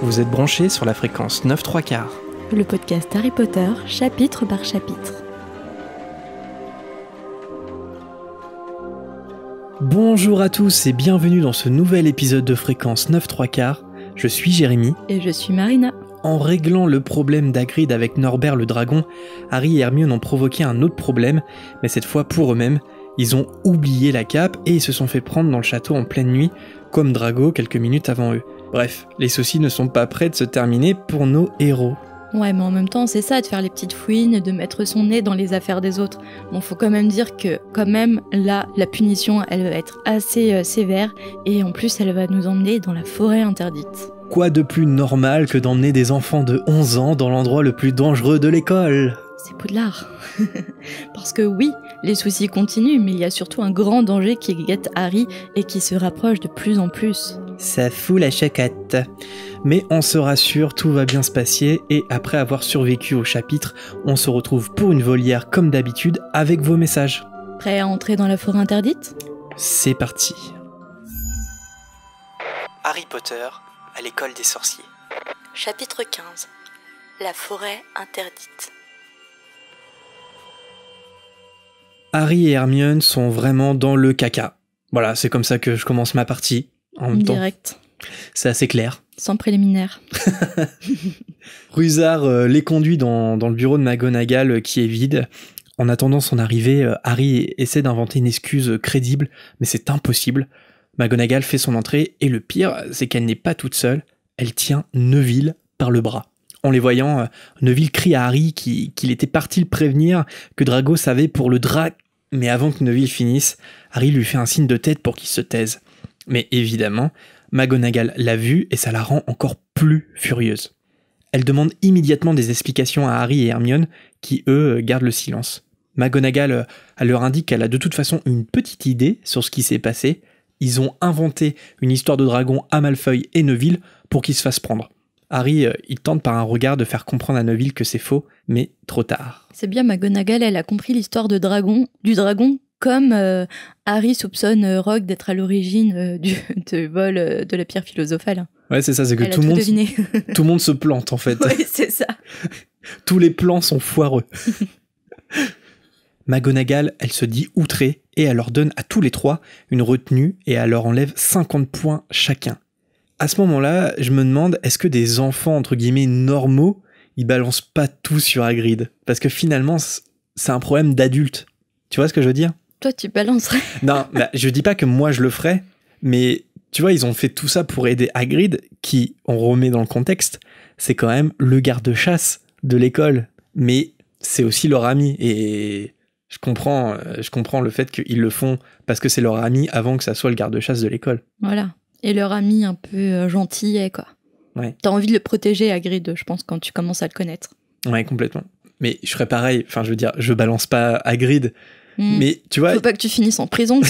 Vous êtes branchés sur la fréquence 9 3 Le podcast Harry Potter, chapitre par chapitre. Bonjour à tous et bienvenue dans ce nouvel épisode de fréquence 9 3 Je suis Jérémy. Et je suis Marina. En réglant le problème d'Agrid avec Norbert le dragon, Harry et Hermione ont provoqué un autre problème, mais cette fois pour eux-mêmes, ils ont oublié la cape et ils se sont fait prendre dans le château en pleine nuit, comme Drago quelques minutes avant eux. Bref, les soucis ne sont pas prêts de se terminer pour nos héros. Ouais, mais en même temps, c'est ça, de faire les petites fouines, de mettre son nez dans les affaires des autres. Bon, faut quand même dire que, quand même, là, la punition, elle va être assez euh, sévère, et en plus, elle va nous emmener dans la forêt interdite. Quoi de plus normal que d'emmener des enfants de 11 ans dans l'endroit le plus dangereux de l'école c'est Poudlard. Parce que oui, les soucis continuent, mais il y a surtout un grand danger qui guette Harry et qui se rapproche de plus en plus. Ça fout la chacate. Mais on se rassure, tout va bien se passer, et après avoir survécu au chapitre, on se retrouve pour une volière comme d'habitude avec vos messages. Prêt à entrer dans la forêt interdite C'est parti. Harry Potter à l'école des sorciers. Chapitre 15. La forêt interdite. Harry et Hermione sont vraiment dans le caca. Voilà, c'est comme ça que je commence ma partie en même Direct. C'est assez clair. Sans préliminaire. Rusard euh, les conduit dans, le bureau de McGonagall euh, qui est vide. En attendant son arrivée, euh, Harry essaie d'inventer une excuse crédible, mais c'est impossible. McGonagall fait son entrée et le pire, c'est qu'elle n'est pas toute seule. Elle tient Neville par le bras. En les voyant, Neville crie à Harry qu'il était parti le prévenir que Drago savait pour le drac mais avant que Neville finisse, Harry lui fait un signe de tête pour qu'il se taise. Mais évidemment, McGonagall l'a vu et ça la rend encore plus furieuse. Elle demande immédiatement des explications à Harry et Hermione, qui eux gardent le silence. McGonagall euh, leur indique qu'elle a de toute façon une petite idée sur ce qui s'est passé. Ils ont inventé une histoire de dragon à Malfeuille et Neville pour qu'ils se fassent prendre. Harry, euh, il tente par un regard de faire comprendre à Neville que c'est faux, mais trop tard. C'est bien, McGonagall, elle a compris l'histoire de dragon, du dragon comme euh, Harry soupçonne euh, Rogue d'être à l'origine du vol de la pierre philosophale. Ouais, c'est ça, c'est que tout, monde, tout le monde se plante en fait. Oui, c'est ça. Tous les plans sont foireux. McGonagall, elle se dit outrée et elle leur donne à tous les trois une retenue et elle leur enlève 50 points chacun à ce moment-là, je me demande, est-ce que des enfants, entre guillemets, normaux, ils balancent pas tout sur Hagrid Parce que finalement, c'est un problème d'adulte. Tu vois ce que je veux dire Toi, tu balancerais. non, je bah, je dis pas que moi, je le ferais, mais tu vois, ils ont fait tout ça pour aider Hagrid, qui, on remet dans le contexte, c'est quand même le garde-chasse de l'école. Mais c'est aussi leur ami. Et je comprends, euh, je comprends le fait qu'ils le font parce que c'est leur ami avant que ça soit le garde-chasse de l'école. Voilà et leur ami un peu euh, et quoi. Ouais. T'as envie de le protéger, grid je pense, quand tu commences à le connaître. Ouais, complètement. Mais je ferais pareil. Enfin, je veux dire, je balance pas à grid hmm. Mais tu vois. Faut pas que tu finisses en prison.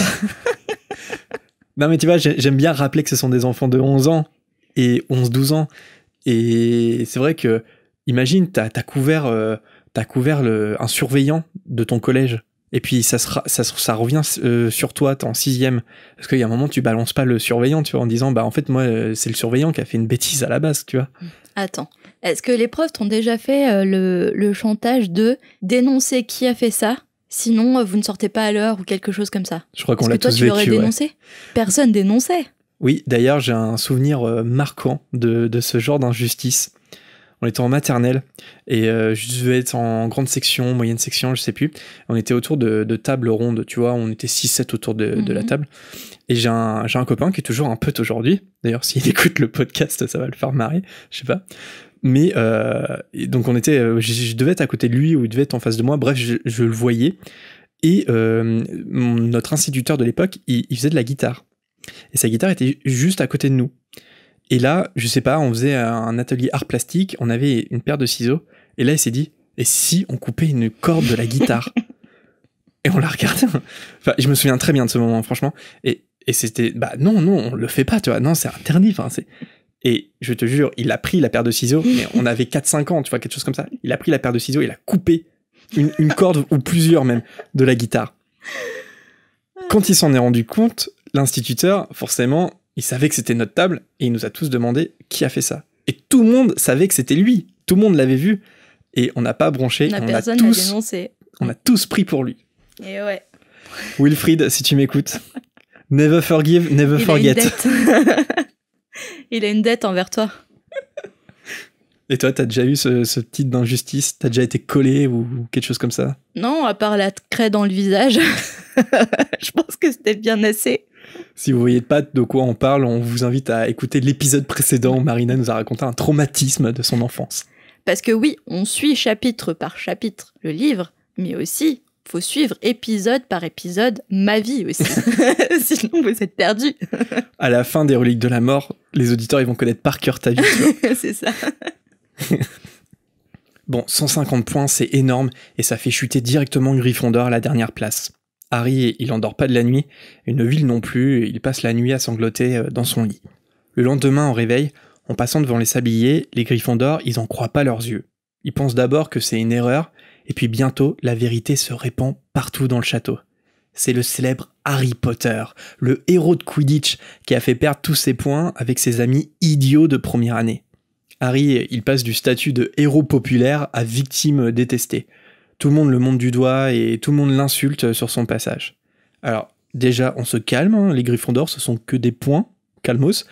non, mais tu vois, j'aime bien rappeler que ce sont des enfants de 11 ans et 11-12 ans. Et c'est vrai que, imagine, t'as as couvert, euh, couvert le, un surveillant de ton collège. Et puis ça, revient euh, sur toi, t'es en sixième. Parce qu'il y a un moment, tu balances pas le surveillant, tu en disant, bah en fait, moi, euh, c'est le surveillant qui a fait une bêtise à la base, tu vois. Attends, est-ce que les profs t'ont déjà fait euh, le, chantage de dénoncer qui a fait ça Sinon, vous ne sortez pas à l'heure ou quelque chose comme ça. Je crois qu'on l'a tous Toi, tu l'aurais dénoncé Personne dénonçait. Oui, d'ailleurs, j'ai un souvenir marquant de ce genre d'injustice on était en maternelle et euh, je devais être en grande section, moyenne section, je sais plus. On était autour de, tables rondes, tu vois, on était 6-7 autour de, la mhm. table. Et j'ai un, copain qui est toujours un pote aujourd'hui. D'ailleurs, s'il écoute le podcast, ça va le faire marrer, je sais pas. Mais euh, donc on était, euh, je, devais être à côté de lui ou il devait être en face de moi. Bref, je, le voyais. Et notre instituteur de l'époque, il faisait de la guitare. Et sa guitare était juste à côté de nous. Et là, je sais pas, on faisait un atelier art plastique, on avait une paire de ciseaux, et là, il s'est dit, et si on coupait une corde de la guitare Et on l'a regardé. Hein. Enfin, je me souviens très bien de ce moment, franchement. Et, c'était, bah non, non, on le fait pas, tu vois. Non, c'est interdit. Enfin, c'est. Et je te jure, il a pris la paire de ciseaux, mais on avait 4-5 ans, tu vois, quelque chose comme ça. Il a pris la paire de ciseaux, il a coupé une, une corde, ou plusieurs même, de la guitare. Quand il s'en est rendu compte, l'instituteur, forcément, il savait que c'était notre table et il nous a tous demandé qui a fait ça. Et tout le monde savait que c'était lui. Tout le monde l'avait vu et on n'a pas bronché. La on personne a tous, On a tous pris pour lui. Et ouais. Wilfried, si tu m'écoutes, never forgive, never forget. il a une dette envers toi. Et toi, t'as déjà eu ce, titre d'injustice T'as déjà été collé ou, quelque chose comme ça Non, à part la craie dans le visage. Je pense que c'était bien assez. Si vous voyez pas de quoi on parle, on vous invite à écouter l'épisode précédent où Marina nous a raconté un traumatisme de son enfance. Parce que oui, on suit chapitre par chapitre le livre, mais aussi faut suivre épisode par épisode ma vie aussi. Sinon, vous êtes perdu. à la fin des Reliques de la Mort, les auditeurs, ils vont connaître par cœur ta vie. c'est ça. bon, 150 points, c'est énorme et ça fait chuter directement Gryffondor à la dernière place. Harry, il n'endort pas de la nuit, Une ville non plus, il passe la nuit à sangloter euh, dans son lit. Le lendemain, en réveil, en passant devant les sabliers, les griffons d'or, ils n'en croient pas leurs yeux. Ils pensent d'abord que c'est une erreur, et puis bientôt, la vérité se répand partout dans le château. C'est le célèbre Harry Potter, le héros de Quidditch, qui a fait perdre tous ses points avec ses amis idiots de première année. Harry, il passe du statut de héros populaire à victime détestée tout le monde le monte du doigt et tout le monde l'insulte sur son passage. Alors, déjà, on se calme, hein. les Griffons d'Or, ce sont que des points, calmos,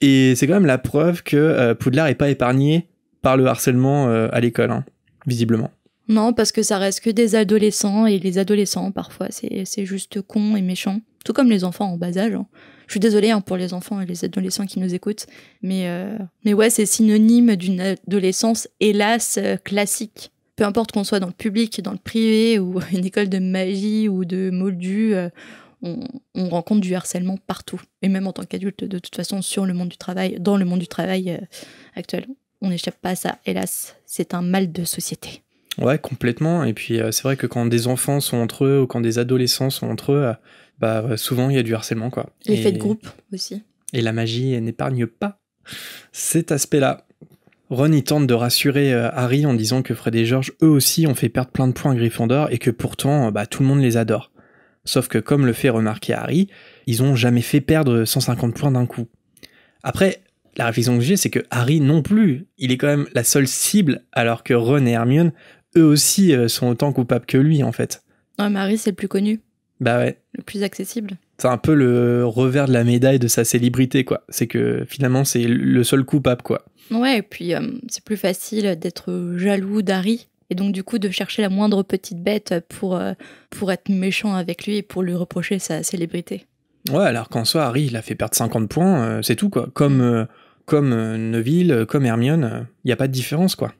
et c'est quand même la preuve que euh, Poudlard est pas épargné par le harcèlement euh, à l'école, hein, visiblement. Non, parce que ça reste que des adolescents, et les adolescents, parfois, c'est juste con et méchant, tout comme les enfants en bas âge. Hein. Je suis désolée pour les enfants et les adolescents qui nous écoutent, mais, euh, mais ouais, c'est synonyme d'une adolescence, hélas, classique peu importe qu'on soit dans le public, dans le privé ou une école de magie ou de moldu, euh, on, on, rencontre du harcèlement partout. Et même en tant qu'adulte, de toute façon, sur le monde du travail, dans le monde du travail euh, actuel, on n'échappe pas à ça. Hélas, c'est un mal de société. Ouais, complètement. Et puis euh, c'est vrai que quand des enfants sont entre eux ou quand des adolescents sont entre eux, bah souvent il y a du harcèlement quoi. L'effet de groupe aussi. Et la magie n'épargne pas cet aspect-là. Ron y tente de rassurer euh, Harry en disant que Fred et George eux aussi ont fait perdre plein de points à Gryffondor et que pourtant euh, bah, tout le monde les adore. Sauf que comme le fait remarquer Harry, ils ont jamais fait perdre 150 points d'un coup. Après, la réflexion que j'ai, c'est que Harry non plus, il est quand même la seule cible, alors que Ron et Hermione, eux aussi, euh, sont autant coupables que lui, en fait. Ouais, mais Harry, c'est le plus connu. Bah ouais. Le plus accessible c'est un peu le revers de la médaille de sa célébrité, quoi. C'est que finalement, c'est le seul coupable, quoi. Ouais, et puis euh, c'est plus facile d'être jaloux d'Harry et donc du coup de chercher la moindre petite bête pour, euh, pour être méchant avec lui et pour lui reprocher sa célébrité. Ouais, alors qu'en soi, Harry, il a fait perdre 50 points, euh, c'est tout, quoi. Comme, comme Neville, comme Hermione, il n'y a pas de différence, quoi.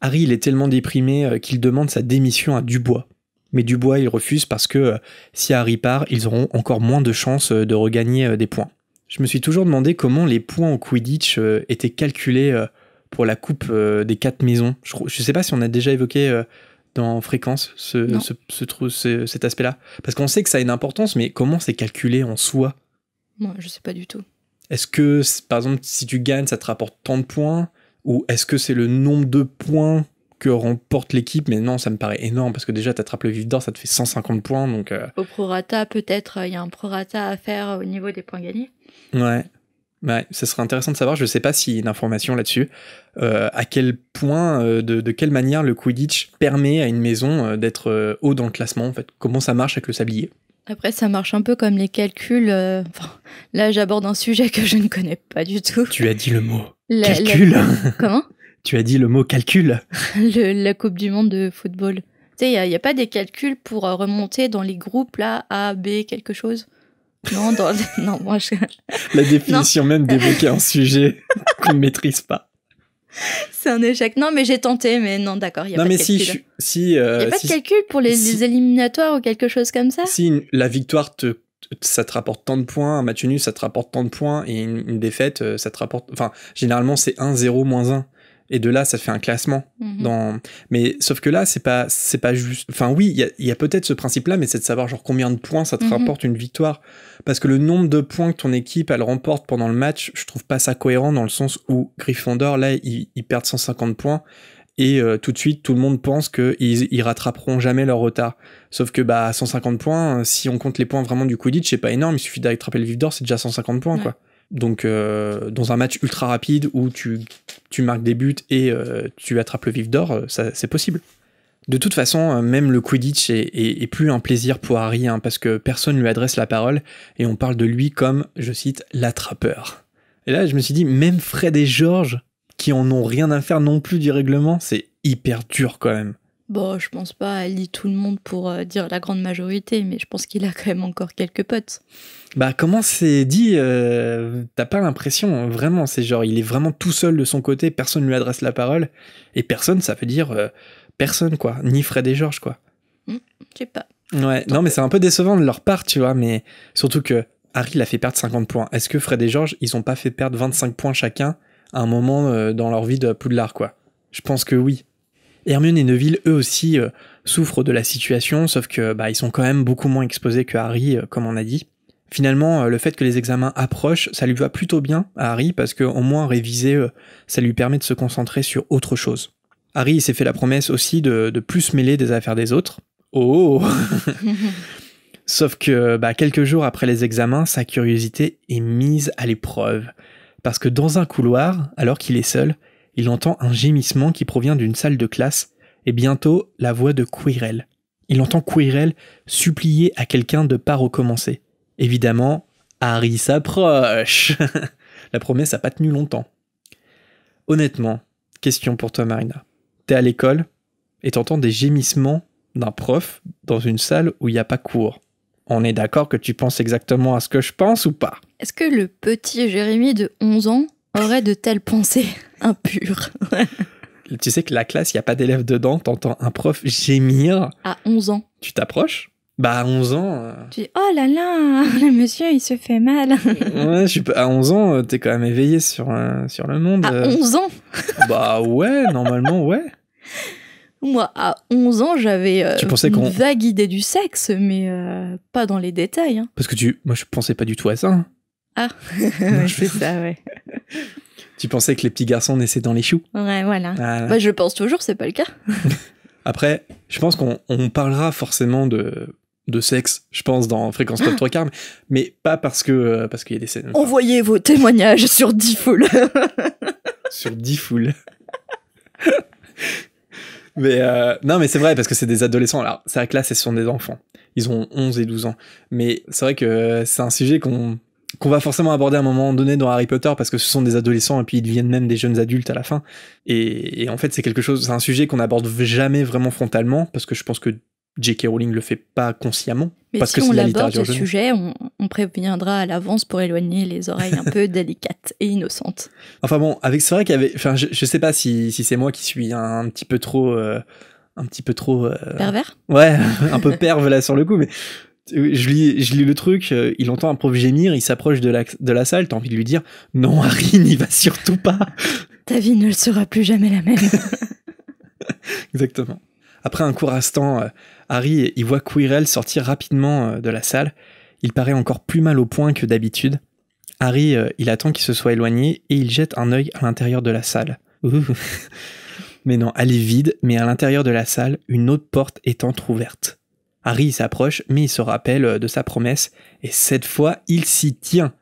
Harry, il est tellement déprimé qu'il demande sa démission à Dubois. Mais Dubois, il refuse parce que euh, si Harry part, ils auront encore moins de chances euh, de regagner euh, des points. Je me suis toujours demandé comment les points au Quidditch étaient calculés pour la coupe des quatre maisons. Je ne sais pas si on a déjà évoqué dans Fréquence ce, cet aspect-là. Parce qu'on sait que ça a une importance, mais comment c'est calculé en soi Moi, je sais pas du tout. Est-ce que, par exemple, si tu gagnes, ça te rapporte tant de points Ou est-ce que c'est le nombre de points que remporte l'équipe, mais non, ça me paraît énorme parce que déjà, tu attrapes le vif d'or, ça te fait 150 points. Donc, euh. Au prorata, peut-être, il y a un prorata à faire au niveau des points gagnés. Ouais. ça serait intéressant de savoir. Je sais pas s'il y a une information là-dessus. Euh, à quel point, euh, de, quelle manière le Quidditch permet à une maison d'être haut dans le classement, en fait. Comment ça marche avec le sablier après, ça marche un peu comme les calculs. Enfin, là, j'aborde un sujet que je ne connais pas du tout. Tu as dit le mot. La, calcul. Comment tu as dit le mot calcul. la Coupe du Monde de football. Tu sais, il n'y a, pas des calculs pour euh, remonter dans les groupes, là, A, B, quelque chose Non, dans, non moi, je... La définition même d'évoquer un sujet qu'on ne maîtrise pas. C'est un échec. Non, mais j'ai tenté, mais non, d'accord, il n'y a pas mais de calcul. Si, si, euh, a pas de calcul pour les, éliminatoires ou quelque chose comme ça Si la victoire, te, ça te rapporte tant de points, un match nul, ça te rapporte tant de points, et une, défaite, euh, ça te rapporte... Enfin, généralement, c'est 1, 0, 1. Et de là, ça fait un classement. Mhm. Dans... Mais sauf que là, c'est pas, c'est pas juste. Enfin, oui, il y a, peut-être ce principe-là, mais c'est de savoir genre combien de points ça te mhm. rapporte une victoire. Parce que le nombre de points que ton équipe elle remporte pendant le match, je trouve pas ça cohérent dans le sens où Gryffondor là, ils, perdent 150 points et euh, tout de suite tout le monde pense qu'ils ils rattraperont jamais leur retard. Sauf que bah 150 points, si on compte les points vraiment du Quidditch, c'est pas énorme, il suffit d'attraper le vif d'or, c'est déjà 150 points quoi. Donc, euh, dans un match ultra rapide où tu, tu marques des buts et euh, tu attrapes le vif d'or, euh, c'est possible. De toute façon, même le Quidditch est, est, plus un plaisir pour Harry, hein, parce que personne ne lui adresse la parole et on parle de lui comme, je cite, l'attrapeur. Et là, je me suis dit, même Fred et George, qui en ont rien à faire non plus du règlement, c'est hyper dur quand même. Bon, je pense pas elle lit tout le monde pour dire la grande majorité, mais je pense qu'il a quand même encore quelques potes bah comment c'est dit, euh, t'as pas l'impression, hein, vraiment, c'est genre, il est vraiment tout seul de son côté, personne lui adresse la parole, et personne, ça veut dire euh, personne, quoi, ni Fred et George, quoi. Mmh, je sais pas. Ouais, non, mais c'est un peu décevant de leur part, tu vois, mais surtout que Harry l'a fait perdre 50 points. Est-ce que Fred et George, ils ont pas fait perdre 25 points chacun à un moment euh, dans leur vie de Poudlard, quoi Je pense que oui. Hermione et Neville, eux aussi, souffrent de la situation, sauf que bah, ils sont quand même beaucoup moins exposés que Harry, comme on a dit finalement, euh, le fait que les examens approchent, ça lui va plutôt bien à Harry parce qu'au moins réviser, euh, ça lui permet de se concentrer sur autre chose. Harry s'est fait la promesse aussi de, de plus mêler des affaires des autres. Oh, oh, oh. Sauf que bah, quelques jours après les examens, sa curiosité est mise à l'épreuve. Parce que dans un couloir, alors qu'il est seul, il entend un gémissement qui provient d'une salle de classe et bientôt la voix de Quirrell. Il entend Quirrell supplier à quelqu'un de pas recommencer. Évidemment, Harry s'approche. La promesse n'a pas tenu longtemps. Honnêtement, question pour toi, Marina. T'es à l'école et t'entends des gémissements d'un prof dans une salle où il n'y a pas cours. On est d'accord que tu penses exactement à ce que je pense ou pas Est-ce que le petit Jérémy de 11 ans aurait de telles pensées impures Tu sais que la classe, il n'y a pas d'élèves dedans, t'entends un prof gémir. À 11 ans. Tu t'approches bah, à 11 ans. Euh. Tu dis, oh là là, le monsieur, il se fait mal. ouais, je suis, à 11 ans, euh, t'es quand même éveillé sur, euh, sur le monde. À 11 ans Bah, ouais, normalement, ouais. Moi, à 11 ans, j'avais une vague idée du sexe, mais pas dans les détails. Hein. Parce que tu. Moi, je pensais pas du tout à ça. Hein. Ah, je fais ça, ouais. tu pensais que les petits garçons naissaient dans les choux Ouais, voilà. Ah, bah, je pense toujours, c'est pas le cas. Après, je pense qu'on parlera forcément de de sexe, je pense, dans Fréquence Pop Trois Carmes, mais pas parce que euh, parce qu'il y a des scènes. Envoyez vos témoignages sur foules sur foules mais euh, non, mais c'est vrai parce que c'est des adolescents. Alors, c'est vrai que là, ce sont des enfants. Ils ont 11 et 12 ans. Mais c'est vrai que c'est un sujet qu'on qu'on va forcément aborder à un moment donné dans Harry Potter parce que ce sont des adolescents et puis ils deviennent même des jeunes adultes à la fin. Et, en fait, c'est quelque chose, c'est un sujet qu'on n'aborde jamais vraiment frontalement parce que je pense que J.K. Rowling le fait pas consciemment. Mais si on l'aborde ce sujet, on, préviendra à l'avance pour éloigner les oreilles un peu délicates et innocentes. Enfin bon, avec c'est vrai qu'il y avait, enfin je, ne sais pas si, si c'est moi qui suis un, petit peu trop, un petit peu trop euh, euh, pervers. Ouais, un peu perve là sur le coup, mais je lis, je lis le truc, euh, il entend un prof gémir, il s'approche de la, de la salle, t'as envie de lui dire non Harry, n'y va surtout pas. Ta vie ne le sera plus jamais la même. Exactement. Après un court instant, euh, Harry y voit Quirrell sortir rapidement euh, de la salle. Il paraît encore plus mal au point que d'habitude. Harry, euh, il attend qu'il se soit éloigné et il jette un œil à l'intérieur de la salle. Mais non, elle est vide, mais à l'intérieur de la salle, une autre porte est entr'ouverte. Harry s'approche, mais il se rappelle de sa promesse, et cette fois, il s'y tient.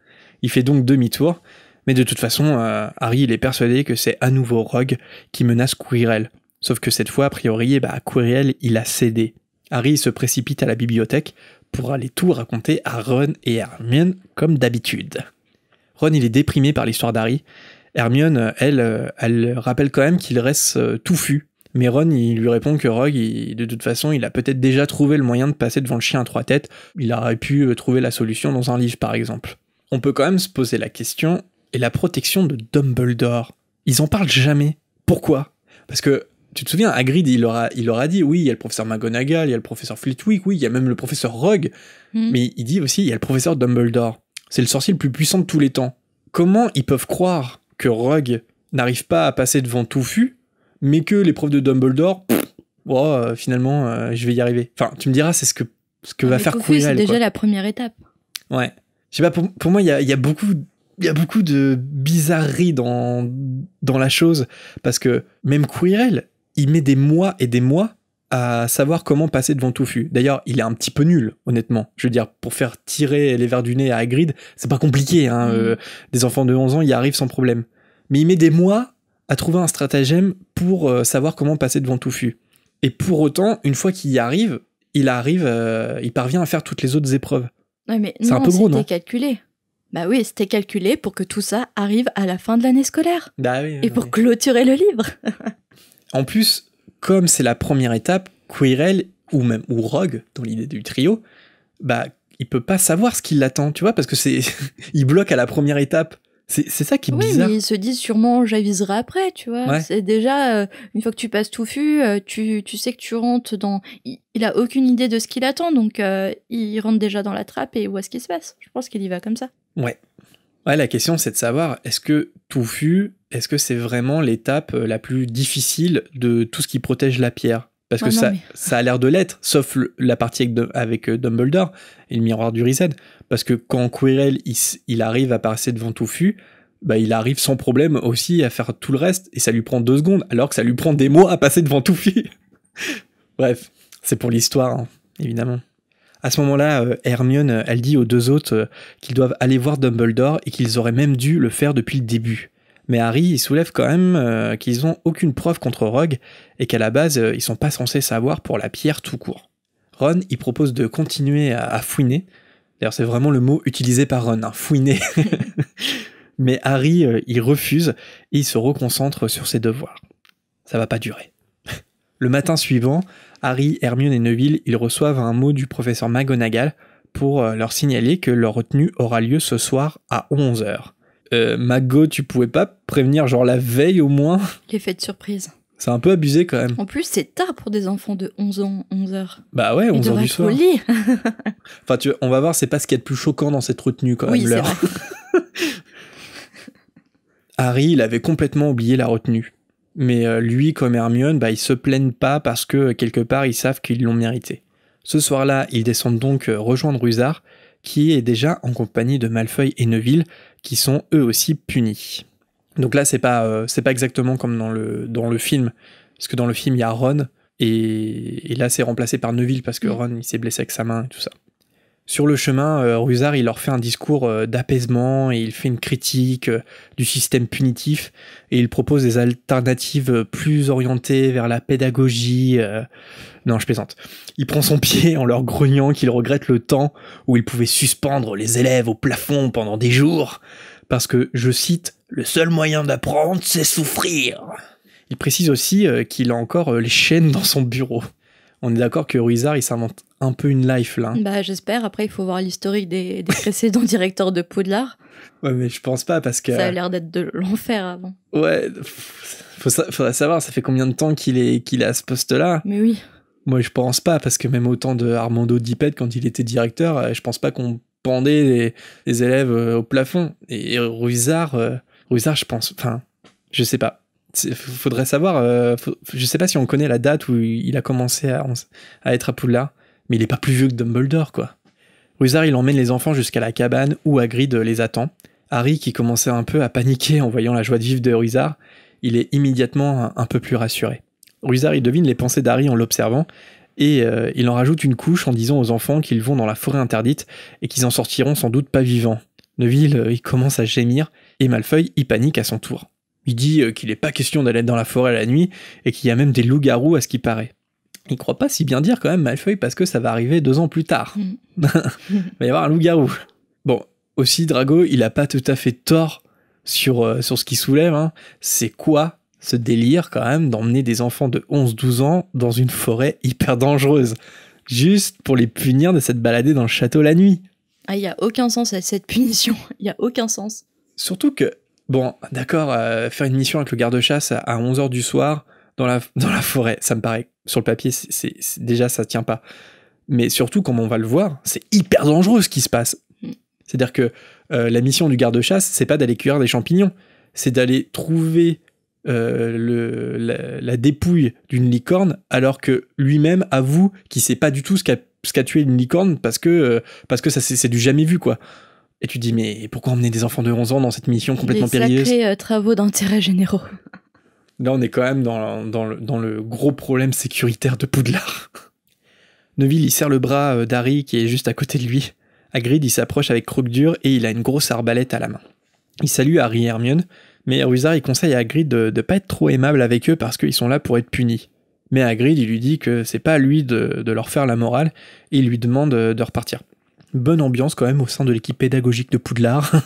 Il fait donc demi-tour, mais de toute façon, Harry est persuadé que c'est à nouveau Rogue qui menace Quirrell. Sauf que cette fois, a priori, bah, il a cédé. Harry se précipite à la bibliothèque pour aller tout raconter à Ron et Hermione comme d'habitude. Ron, il est déprimé par l'histoire d'Harry. Hermione, elle, elle rappelle quand même qu'il reste euh, touffu. Mais Ron, il lui répond que Rogue, de toute façon, il a peut-être déjà trouvé le moyen de passer devant le chien à trois têtes. Il aurait pu euh, trouver la solution dans un livre, par exemple. On peut quand même se poser la question, et la protection de Dumbledore Ils en parlent jamais. Pourquoi Parce que tu te souviens, Hagrid, il leur, a, il leur dit, oui, il y a le professeur McGonagall, il y a le professeur Flitwick, oui, il y a même le professeur Rogue, hmm. mais il dit aussi, il y a le professeur Dumbledore. C'est le sorcier le plus puissant de tous les temps. Comment ils peuvent croire que Rogue n'arrive pas à passer devant Touffu, mais que l'épreuve de Dumbledore, oh, euh, finalement, euh, je vais y arriver. Enfin, tu me diras, c'est ce que, ce que ah, va faire Touffu, c'est déjà la première étape. Ouais. Je sais pas, pour, moi, il y a, y a beaucoup il y a beaucoup de bizarreries dans, dans la chose, parce que même Quirrell, il met des mois et des mois à savoir comment passer devant Touffu. D'ailleurs, il est un petit peu nul, honnêtement. Je veux dire, pour faire tirer les verres du nez à Hagrid, c'est pas compliqué. Hein, mm. euh, des enfants de 11 ans y arrivent sans problème. Mais il met des mois à trouver un stratagème pour euh, savoir comment passer devant Touffu. Et pour autant, une fois qu'il y arrive, il arrive, euh, il parvient à faire toutes les autres épreuves. mais c'est un peu gros, non C'était calculé. Bah oui, c'était calculé pour que tout ça arrive à la fin de l'année scolaire. Bah et pour clôturer le livre. En plus, comme c'est la première étape, Quirrell ou même ou Rogue dans l'idée du trio, bah il peut pas savoir ce qu'il l'attend, tu vois, parce que c'est il bloque à la première étape. C'est ça qui est bizarre. Oui, mais ils se disent sûrement j'aviserai après, tu vois. C'est déjà euh, une fois que tu passes touffu, euh, tu, sais que tu rentres dans. Il, a aucune idée de ce qu'il attend, donc euh, il rentre déjà dans la trappe et où est-ce qu'il se passe. Je pense qu'il y va comme ça. Ouais, Ouais, la question c'est de savoir est-ce que touffu, est-ce que c'est vraiment l'étape euh, la plus difficile de tout ce qui protège la pierre Parce ah que ça, ça a l'air de l'être, sauf la partie avec, euh, Dumbledore et le miroir du reset Parce que quand Quirrell il, arrive à passer devant touffu, bah, il arrive sans problème aussi à faire tout le reste et ça lui prend deux secondes, alors que ça lui prend des mois à passer devant touffu. Bref, c'est pour l'histoire, hein, évidemment. À ce moment-là, euh, Hermione, euh, elle dit aux deux autres euh, qu'ils doivent aller voir Dumbledore et qu'ils auraient même dû le faire depuis le début. Mais Harry, il soulève quand même qu'ils n'ont aucune preuve contre Rogue et qu'à la base, ils sont pas censés savoir pour la pierre tout court. Ron, il propose de continuer à, fouiner. D'ailleurs, c'est vraiment le mot utilisé par Ron, hein, fouiner. Mais Harry, il refuse et il se reconcentre sur ses devoirs. Ça va pas durer. Le matin suivant, Harry, Hermione et Neville, ils reçoivent un mot du professeur McGonagall pour euh, leur signaler que leur retenue aura lieu ce soir à 11h. Euh, Mago, tu pouvais pas prévenir genre la veille au moins L'effet de surprise. C'est un peu abusé quand même. En plus, c'est tard pour des enfants de 11 ans, 11 h Bah ouais, 11 h du soir. Lit. enfin, tu, on va voir, c'est pas ce qu'il y a de plus choquant dans cette retenue quand même. Harry, il avait complètement oublié la retenue. Mais euh, lui comme Hermione, bah, ils se plaignent pas parce que quelque part ils savent qu'ils l'ont mérité. Ce soir-là, ils descendent donc euh, rejoindre Ruzard, qui est déjà en compagnie de Malfeuille et Neville, qui sont eux aussi punis. Donc là, c'est pas, euh, c'est pas exactement comme dans le, dans le film, parce que dans le film, il y a Ron, et, et là, c'est remplacé par Neville parce que Ron, il s'est blessé avec sa main et tout ça. Sur le chemin, euh, Ruzard, il leur fait un discours euh, d'apaisement et il fait une critique euh, du système punitif et il propose des alternatives plus orientées vers la pédagogie. Non, je plaisante. Il prend son pied en leur grognant qu'il regrette le temps où il pouvait suspendre les élèves au plafond pendant des jours parce que, je cite, le seul moyen d'apprendre, c'est souffrir. Il précise aussi qu'il a encore les chaînes dans son bureau. On est d'accord que Ruizard, il s'invente un peu une life là. Bah j'espère. Après, il faut voir l'historique des, précédents directeurs de Poudlard. Ouais, mais je pense pas parce que. Ça a l'air d'être de l'enfer avant. Ouais, faut, faudrait savoir, ça fait combien de temps qu'il est, qu'il est à ce poste-là Mais oui. Moi, je pense pas parce que même au temps de Armando Dippet quand il était directeur, euh, je pense pas qu'on pendait les, élèves euh, au plafond. Et, et euh, Ruizard, je pense. Enfin, je sais pas faudrait savoir, je sais pas si on connaît la date où il a commencé à, à être à Poudlard mais il est pas plus vieux que Dumbledore, quoi. Ruzard il emmène les enfants jusqu'à la cabane où Hagrid les attend. Harry, qui commençait un peu à paniquer en voyant la joie de vivre de Ruzar, il est immédiatement un peu plus rassuré. Ruzar, il devine les pensées d'Harry en l'observant, et euh, il en rajoute une couche en disant aux enfants qu'ils vont dans la forêt interdite et qu'ils en sortiront sans doute pas vivants. Neville, euh, il commence à gémir, et Malfeuille, il panique à son tour. Il dit euh, qu'il n'est pas question d'aller dans la forêt la nuit, et qu'il y a même des loups-garous à ce qui paraît il croit pas si bien dire quand même Malfoy parce que ça va arriver deux ans plus tard. Mm. il va y avoir un loup-garou. Bon, aussi Drago, il a pas tout à fait tort sur, euh, sur ce qu'il soulève. Hein. C'est quoi ce délire quand même d'emmener des enfants de 11-12 ans dans une forêt hyper dangereuse Juste pour les punir de cette baladés dans le château la nuit. Ah, il n'y a aucun sens à cette punition. Il n'y a aucun sens. Surtout que, bon, d'accord, euh, faire une mission avec le garde-chasse à 11h du soir, dans la, dans la forêt. Ça me paraît, sur le papier, c'est, déjà, ça tient pas. Mais surtout, comme on va le voir, c'est hyper dangereux ce qui se passe. Mm. C'est-à-dire que euh, la mission du garde-chasse, c'est pas d'aller cuire des champignons, c'est d'aller trouver euh, le, la, dépouille d'une licorne, alors que lui-même avoue qu'il sait pas du tout ce qu'a tué une licorne parce que, euh, parce que ça c'est du jamais vu quoi. Et tu dis mais pourquoi emmener des enfants de 11 ans dans cette mission complètement périlleuse Des travaux d'intérêt généraux. Là, on est quand même dans, le, gros problème sécuritaire de Poudlard. Neville, il serre le bras euh, d'Harry qui est juste à côté de lui. Hagrid, il s'approche avec Croque-Dur et il a une grosse arbalète à la main. Il salue Harry et Hermione, mais Ruizar il conseille à Hagrid de ne pas être trop aimable avec eux parce qu'ils sont là pour être punis. Mais Hagrid, il lui dit que c'est pas à lui de, de, leur faire la morale et il lui demande euh, de repartir. Bonne ambiance quand même au sein de l'équipe pédagogique de Poudlard.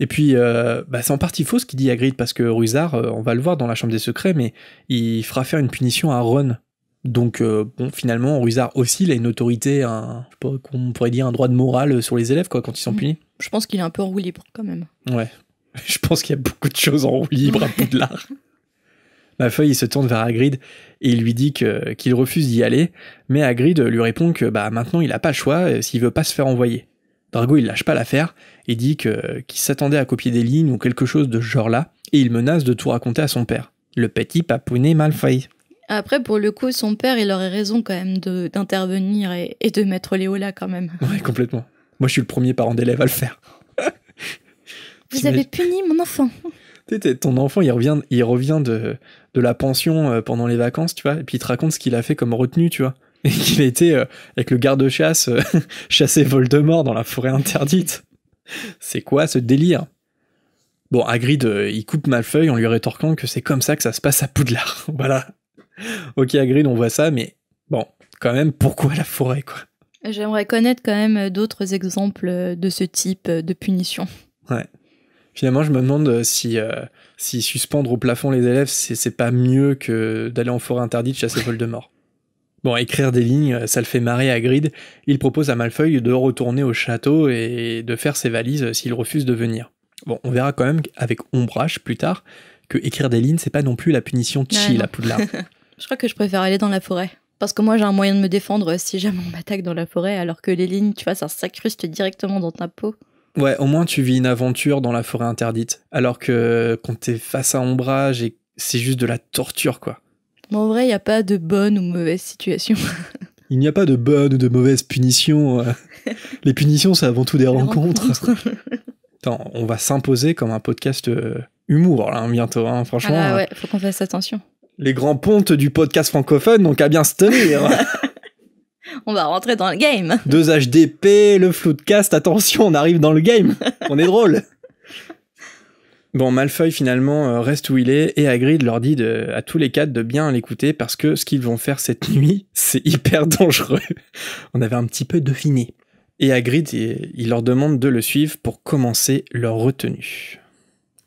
Et puis, euh, bah, c'est en partie faux ce qu'il dit Hagrid, parce que Ruzard, euh, on va le voir dans la Chambre des Secrets, mais il fera faire une punition à Ron. Donc, euh, bon, finalement, Ruzard aussi, il a une autorité, un, on pourrait dire un droit de morale sur les élèves, quoi, quand ils sont mm. punis. Je pense qu'il est un peu en roue libre, quand même. Ouais. Je pense qu'il y a beaucoup de choses en roue libre à Poudlard. La feuille, se tourne vers Hagrid et il lui dit qu'il refuse d'y aller, mais Hagrid lui répond que bah, maintenant il n'a pas le choix s'il veut pas se faire envoyer. Drago, il lâche pas l'affaire et dit que, qu'il s'attendait à copier des lignes ou quelque chose de ce genre-là, et il menace de tout raconter à son père. Le petit papounet Malfoy. Après, pour le coup, son père, il aurait raison quand même d'intervenir et, de mettre Léo là quand même. Ouais, complètement. Moi, je suis le premier parent d'élève à le faire. Vous avez puni mon enfant. ton enfant, il revient, il revient de, de la pension euh, pendant les vacances, tu vois, et puis il te raconte ce qu'il a fait comme retenue, tu vois et qu'il était euh, avec le garde-chasse chasser euh, Voldemort dans la forêt interdite. C'est quoi ce délire Bon, Hagrid, euh, il coupe Malfeuille en lui rétorquant que c'est comme ça que ça se passe à Poudlard. voilà. Ok, Hagrid, on voit ça, mais bon, quand même, pourquoi la forêt, quoi J'aimerais connaître quand même d'autres exemples de ce type de punition. Ouais. Finalement, je me demande si, si suspendre au plafond les élèves, c'est pas mieux que d'aller en forêt interdite chasser Voldemort. Bon, écrire des lignes, ça le fait marrer à Grid. Il propose à Malfeuille de retourner au château et de faire ses valises s'il refuse de venir. Bon, on verra quand même avec Ombrage plus tard que écrire des lignes, c'est pas non plus la punition chill à Poudlard. je crois que je préfère aller dans la forêt. Parce que moi, j'ai un moyen de me défendre si jamais on m'attaque dans la forêt, alors que les lignes, tu vois, ça s'accruste directement dans ta peau. Ouais, au moins tu vis une aventure dans la forêt interdite. Alors que quand t'es face à Ombrage, c'est juste de la torture, quoi en vrai, il n'y a pas de bonne ou mauvaise situation. il n'y a pas de bonne ou de mauvaise punition. Euh. Les punitions, c'est avant tout des, rencontres. on va s'imposer comme un podcast euh, humour là, hein, bientôt. Hein, franchement, ah bah euh. faut qu'on fasse attention. Les grands pontes du podcast francophone n'ont qu'à bien se tenir. on va rentrer dans le game. Deux HDP, le flou de cast, attention, on arrive dans le game. On est drôle. Bon, Malfoy finalement euh, reste où il est et Hagrid leur dit à tous les quatre de bien l'écouter parce que ce qu'ils vont faire cette nuit, c'est hyper dangereux. On avait un petit peu deviné. Et Hagrid, il leur demande de le suivre pour commencer leur retenue.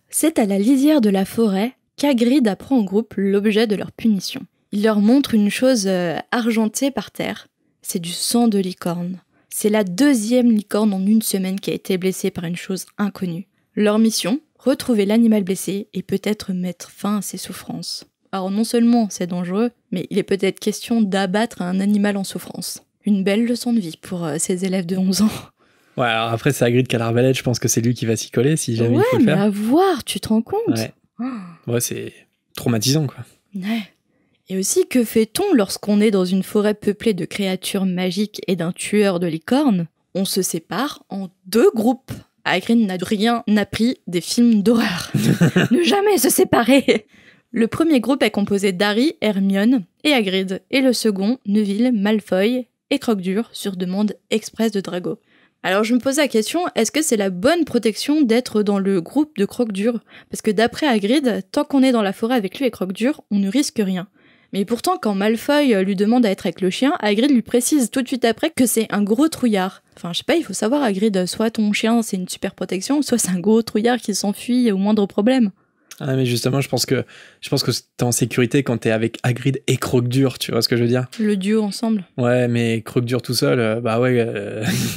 C'est à la lisière de la forêt qu'Hagrid apprend en groupe l'objet de leur punition. Il leur montre une chose euh, argentée par terre. C'est du sang de licorne. C'est la deuxième licorne en une semaine qui a été blessée par une chose inconnue. Leur mission, retrouver l'animal blessé et peut-être mettre fin à ses souffrances. Alors non seulement c'est dangereux, mais il est peut-être question d'abattre un animal en souffrance. Une belle leçon de vie pour ces euh, élèves de 11 ans. Ouais, alors après c'est Hagrid de a je pense que c'est lui qui va s'y coller si jamais il faut le faire. mais à voir, tu te rends compte Ouais, ouais c'est traumatisant quoi. Ouais. Et aussi, que fait-on lorsqu'on est dans une forêt peuplée de créatures magiques et d'un tueur de licornes On se sépare en deux groupes. Hagrid n'a rien appris des films d'horreur. ne jamais se séparer Le premier groupe est composé d'Harry, Hermione et Hagrid, et le second, Neville, Malfoy et Croque-Dur, sur demande express de Drago. Alors je me posais la question, est-ce que c'est la bonne protection d'être dans le groupe de Croque-Dur Parce que d'après Hagrid, tant qu'on est dans la forêt avec lui et Croque-Dur, on ne risque rien. Mais pourtant, quand Malfoy euh, lui demande à être avec le chien, Hagrid lui précise tout de suite après que c'est un gros trouillard. Enfin, je sais pas, il faut savoir, Hagrid, euh, soit ton chien c'est une super protection, soit c'est un gros trouillard qui s'enfuit au moindre problème. Ah, mais justement, je pense que je pense que t'es en sécurité quand t'es avec Hagrid et Croque-Dur, tu vois ce que je veux dire Le duo ensemble. Ouais, mais Croque-Dur tout seul, euh, bah ouais,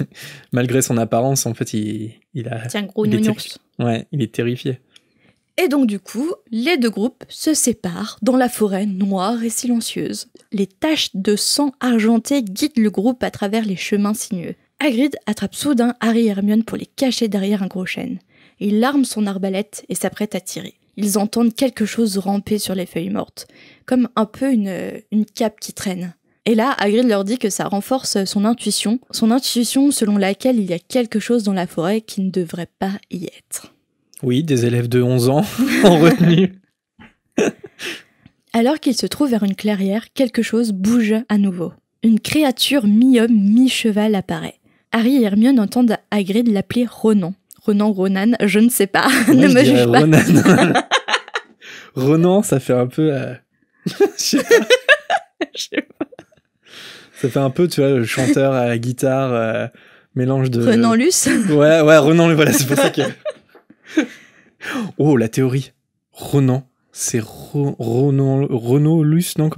malgré son apparence, en fait, il, a. C'est un gros nounours. Ouais, il est terrifié. Et donc du coup, les deux groupes se séparent dans la forêt noire et silencieuse. Les taches de sang argenté guident le groupe à travers les chemins sinueux. Hagrid attrape soudain Harry et Hermione pour les cacher derrière un gros chêne. Il arme son arbalète et s'apprête à tirer. Ils entendent quelque chose ramper sur les feuilles mortes, comme un peu une, euh, cape qui traîne. Et là, Hagrid leur dit que ça renforce son intuition, son intuition selon laquelle il y a quelque chose dans la forêt qui ne devrait pas y être. Oui, des élèves de 11 ans en retenue. Alors qu'ils se trouvent vers une clairière, quelque chose bouge à nouveau. Une créature mi-homme, mi-cheval apparaît. Harry et Hermione entendent Hagrid l'appeler Ronan. Ronan, Ronan, je ne sais pas. ne me juge pas. Ronan. ça fait un peu. Euh, je sais pas. Ça fait un peu, tu vois, le chanteur à la guitare, euh, mélange de. Ronan Luce Ouais, ouais, Ronan, voilà, c'est pour ça que oh, la théorie. Ronan. C'est Ronan, non Comment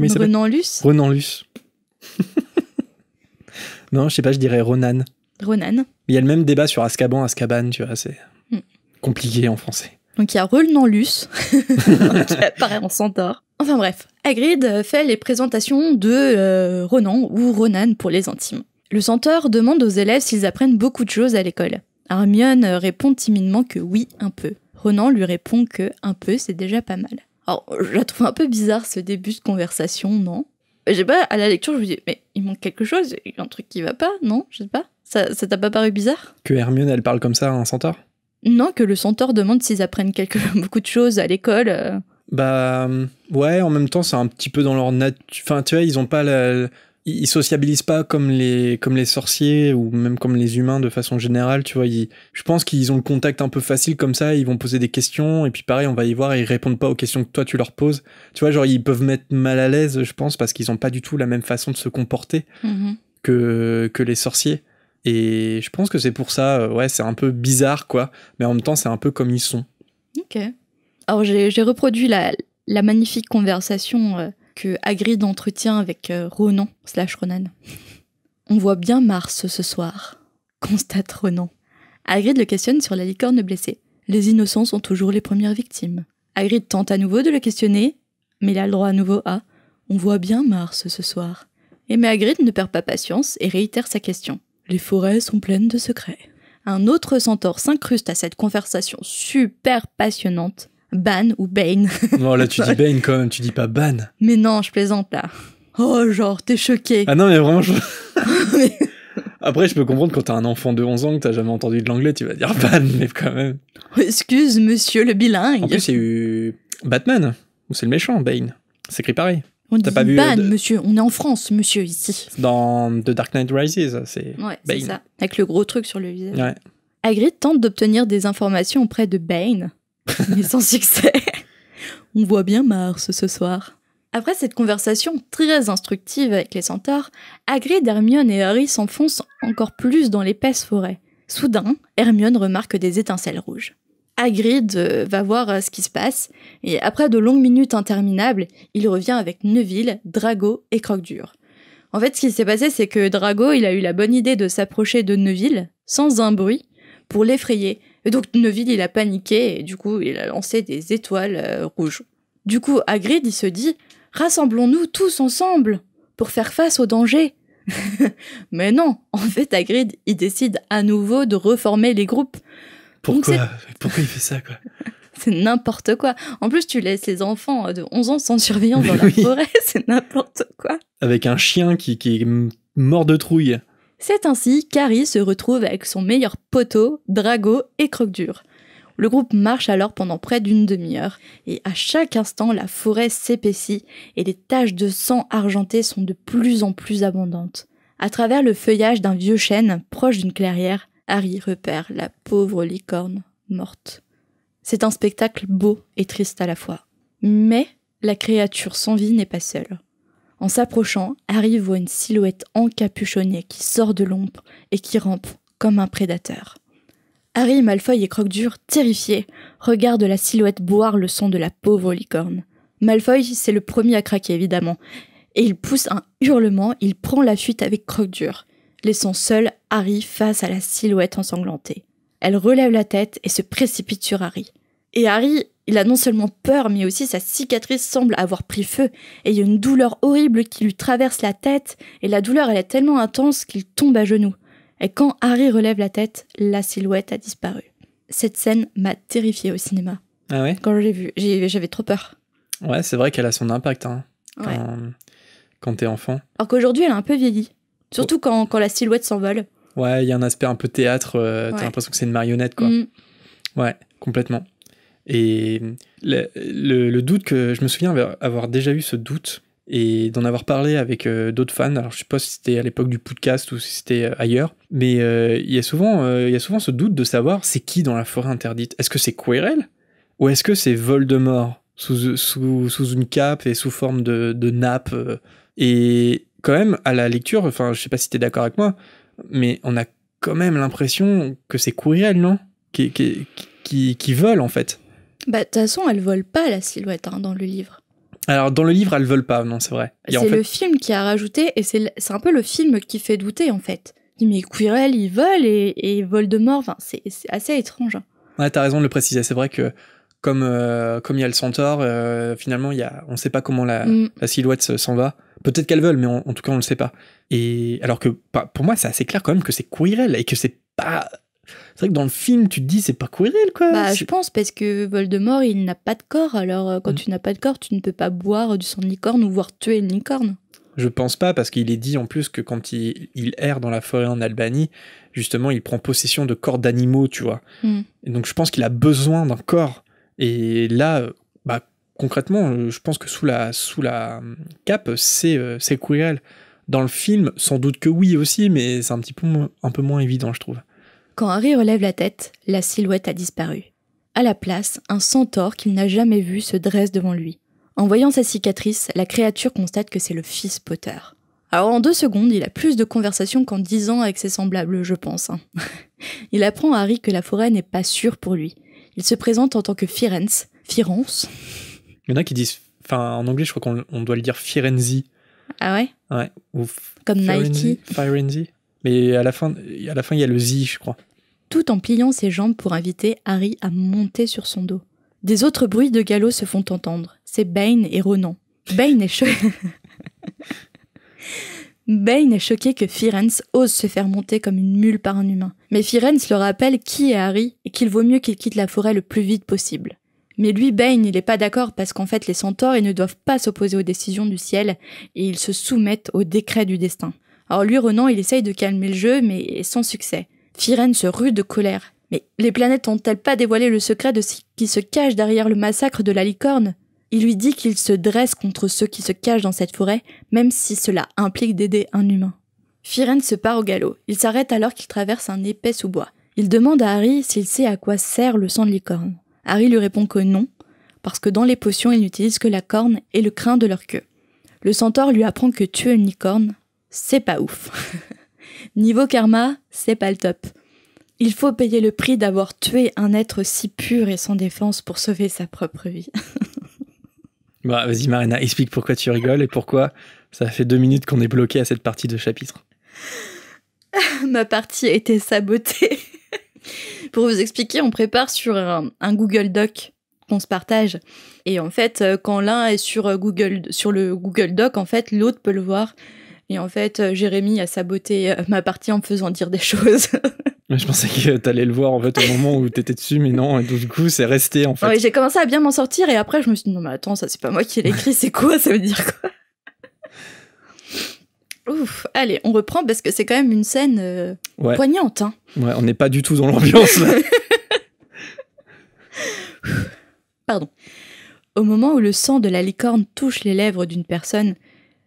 non, je sais pas, je dirais Ronan. Ronan. Il y a le même débat sur Ascaban, Ascaban, tu vois, c'est hmm. compliqué en français. Donc il y a Ronan Luce, qui apparaît en centaure. Enfin bref, agrid fait les présentations de euh, Ronan ou Ronan pour les intimes. Le centaure demande aux élèves s'ils apprennent beaucoup de choses à l'école. Hermione répond timidement que oui, un peu. Ronan lui répond que un peu, c'est déjà pas mal. Alors, je la trouve un peu bizarre ce début de conversation, non Je sais pas, à la lecture, je me dis, mais il manque quelque chose, il y a un truc qui va pas, non Je sais pas. Ça ça t'a pas paru bizarre Que Hermione, elle parle comme ça à un centaure Non, que le centaure demande s'ils apprennent quelque... beaucoup de choses à l'école. Euh. Bah, ouais, en même temps, c'est un petit peu dans leur nature. Enfin, tu vois, ils ont pas la ils, sociabilisent pas comme les, comme les sorciers ou même comme les humains de façon générale, tu vois. Ils, je pense qu'ils ont le contact un peu facile comme ça, ils vont poser des questions, et puis pareil, on va y voir, et ils répondent pas aux questions que toi tu leur poses. Tu vois, genre, ils peuvent mettre mal à l'aise, je pense, parce qu'ils ont pas du tout la même façon de se comporter mm-hmm. que, que les sorciers. Et je pense que c'est pour ça, euh, ouais, c'est un peu bizarre, quoi. Mais en même temps, c'est un peu comme ils sont. Ok. Alors, j'ai reproduit la, la magnifique conversation euh, que Hagrid entretient avec euh, Ronan slash Ronan. On voit bien Mars ce soir, constate Ronan. Hagrid le questionne sur la licorne blessée. Les innocents sont toujours les premières victimes. Hagrid tente à nouveau de le questionner, mais il a le droit à nouveau à On voit bien Mars ce soir. Et mais Hagrid ne perd pas patience et réitère sa question. Les forêts sont pleines de secrets. Un autre centaure s'incruste à cette conversation super passionnante Ban ou Bane. Non, là, tu dis Bane quand même, tu dis pas Ban. Mais non, je plaisante là. Oh, genre, t'es choqué. Ah non, mais vraiment, je... Après, je peux comprendre quand t'as un enfant de 11 ans que t'as jamais entendu de l'anglais, tu vas dire Ban, mais quand même. Excuse, monsieur le bilingue. En plus, il y a eu Batman, ou c'est le méchant, Bane. C'est écrit pareil. On pas vu Ban, euh, monsieur. On est en France, monsieur, ici. Dans The Dark Knight Rises, c'est Ouais, c'est ça. Avec le gros truc sur le visage. Ouais. Hagrid tente d'obtenir des informations auprès de Bane, mais sans succès. On voit bien Mars ce soir. Après cette conversation très instructive avec les centaures, Hagrid, Hermione et Harry s'enfoncent encore plus dans l'épaisse forêt. Soudain, Hermione remarque des étincelles rouges. Hagrid euh, va voir euh, ce qui se passe, et après de longues minutes interminables, il revient avec Neville, Drago et Croque-Dur. En fait, ce qui s'est passé, c'est que Drago, il a eu la bonne idée de s'approcher de Neville, sans un bruit, pour l'effrayer, et donc Neville, il a paniqué et du coup, il a lancé des étoiles euh, rouges. Du coup, Hagrid, il se dit Rassemblons-nous tous ensemble pour faire face au danger. Mais non, en fait, Hagrid, il décide à nouveau de reformer les groupes. Pourquoi Pourquoi il fait ça, quoi C'est n'importe quoi. En plus, tu laisses les enfants de 11 ans sans surveillance dans la forêt, c'est n'importe quoi. Avec un chien qui, qui est mort de trouille. C'est ainsi qu'Harry se retrouve avec son meilleur poteau, Drago et Croque-Dur. Le groupe marche alors pendant près d'une demi-heure, et à chaque instant la forêt s'épaissit et les taches de sang argenté sont de plus en plus abondantes. À travers le feuillage d'un vieux chêne proche d'une clairière, Harry repère la pauvre licorne morte. C'est un spectacle beau et triste à la fois. Mais la créature sans vie n'est pas seule. En s'approchant, Harry voit une silhouette encapuchonnée qui sort de l'ombre et qui rampe comme un prédateur. Harry, Malfoy et Croque-Dur, terrifiés, regardent la silhouette boire le son de la pauvre licorne. Malfoy, c'est le premier à craquer, évidemment, et il pousse un hurlement, il prend la fuite avec Croque-Dur, laissant seul Harry face à la silhouette ensanglantée. Elle relève la tête et se précipite sur Harry. Et Harry il a non seulement peur, mais aussi sa cicatrice semble avoir pris feu, et il y a une douleur horrible qui lui traverse la tête, et la douleur elle est tellement intense qu'il tombe à genoux. Et quand Harry relève la tête, la silhouette a disparu. Cette scène m'a terrifiée au cinéma. Ah ouais Quand je l'ai vue, j'avais trop peur. Ouais, c'est vrai qu'elle a son impact hein. quand, t'es enfant. Alors qu'aujourd'hui, elle a un peu vieilli. Surtout oh. quand, la silhouette s'envole. Ouais, il y a un aspect un peu théâtre, euh, t'as l'impression que c'est une marionnette, quoi. Mm. Ouais, complètement. Et le, doute que je me souviens avoir déjà eu ce doute et d'en avoir parlé avec euh, d'autres fans. Alors je sais pas si c'était à l'époque du podcast ou si c'était euh, ailleurs, mais euh, il y a souvent il y a souvent ce doute de savoir c'est qui dans la forêt interdite. Est-ce que c'est Quirrell ou est-ce que c'est Voldemort sous, sous, sous, une cape et sous forme de, nappe et quand même à la lecture, enfin je sais pas si tu es d'accord avec moi, mais on a quand même l'impression que c'est Quirrell, non qui, qui, qui, qui, vole en fait. Bah, de toute façon, elle vole pas la silhouette hein, dans le livre. Alors, dans le livre, elles vole pas, non, c'est vrai. C'est le film qui a rajouté, et c'est un peu le film qui fait douter, en fait. Il mais Quirrell, il vole, et, et Voldemort, mort c'est assez étrange. Hein. Ouais, t'as raison de le préciser. C'est vrai que, comme euh, comme il y a le centaure, euh, finalement, il y on sait pas comment la, mm. silhouette s'en va. Peut-être qu'elle vole, mais en tout cas, on le sait pas. Et alors que, pour moi, c'est assez clair quand même que c'est Quirrell, et que c'est pas c'est vrai que dans le film, tu te dis, c'est pas Quirrell, quoi. Bah, je pense, parce que Voldemort, il n'a pas de corps. Alors, euh, quand mm. tu n'as pas de corps, tu ne peux pas boire du sang de licorne ou voir tuer une licorne. Je pense pas, parce qu'il est dit en plus que quand il, erre dans la forêt en Albanie, justement, il prend possession de corps d'animaux, tu vois. Mm. donc, je pense qu'il a besoin d'un corps. Et là, bah, concrètement, euh, je pense que sous la, sous la euh, cape, c'est c'est Dans le film, sans doute que oui aussi, mais c'est un petit peu, un peu moins évident, je trouve. Quand Harry relève la tête, la silhouette a disparu. À la place, un centaure qu'il n'a jamais vu se dresse devant lui. En voyant sa cicatrice, la créature constate que c'est le fils Potter. Alors en deux secondes, il a plus de conversation qu'en dix ans avec ses semblables, je pense. Hein. il apprend à Harry que la forêt n'est pas sûre pour lui. Il se présente en tant que Firenze. Firenze Il y en a qui disent. Enfin, en anglais, je crois qu'on doit le dire Firenze. Ah ouais Ouais. Ou Comme Nike. Firenze. Mais à la fin, il y a le zi, je crois. Tout en pliant ses jambes pour inviter Harry à monter sur son dos. Des autres bruits de galop se font entendre. C'est Bane et Ronan. Bane est choqué. Bane est choqué que Firenze ose se faire monter comme une mule par un humain. Mais Firenze le rappelle qui est Harry et qu'il vaut mieux qu'il quitte la forêt le plus vite possible. Mais lui, Bane, il n'est pas d'accord parce qu'en fait, les centaures, ils ne doivent pas s'opposer aux décisions du ciel et ils se soumettent au décret du destin. Alors lui, Renan, il essaye de calmer le jeu, mais sans succès. Firen se rue de colère. Mais les planètes nont elles pas dévoilé le secret de ce qui se cache derrière le massacre de la licorne Il lui dit qu'il se dresse contre ceux qui se cachent dans cette forêt, même si cela implique d'aider un humain. Firen se part au galop. Il s'arrête alors qu'il traverse un épais sous-bois. Il demande à Harry s'il sait à quoi sert le sang de licorne. Harry lui répond que non, parce que dans les potions, ils n'utilisent que la corne et le crin de leur queue. Le centaure lui apprend que tuer une licorne, c'est pas ouf. Niveau karma, c'est pas le top. Il faut payer le prix d'avoir tué un être si pur et sans défense pour sauver sa propre vie. bah, vas-y Marina, explique pourquoi tu rigoles et pourquoi ça fait deux minutes qu'on est bloqué à cette partie de chapitre. Ma partie a été sabotée. pour vous expliquer, on prépare sur un, un Google Doc qu'on se partage. Et en fait, euh, quand l'un est sur euh, Google, sur le Google Doc, en fait, l'autre peut le voir et en fait, euh, Jérémy a saboté euh, ma partie en me faisant dire des choses. Je pensais que t'allais le voir en fait au moment où t'étais dessus, mais non, et du coup c'est resté en fait. j'ai commencé à bien m'en sortir et après je me suis dit non mais attends, ça c'est pas moi qui l'ai écrit, c'est quoi Ça veut dire quoi Ouf, allez, on reprend parce que c'est quand même une scène euh, poignante. Hein. Ouais, on n'est pas du tout dans l'ambiance Pardon. Au moment où le sang de la licorne touche les lèvres d'une personne,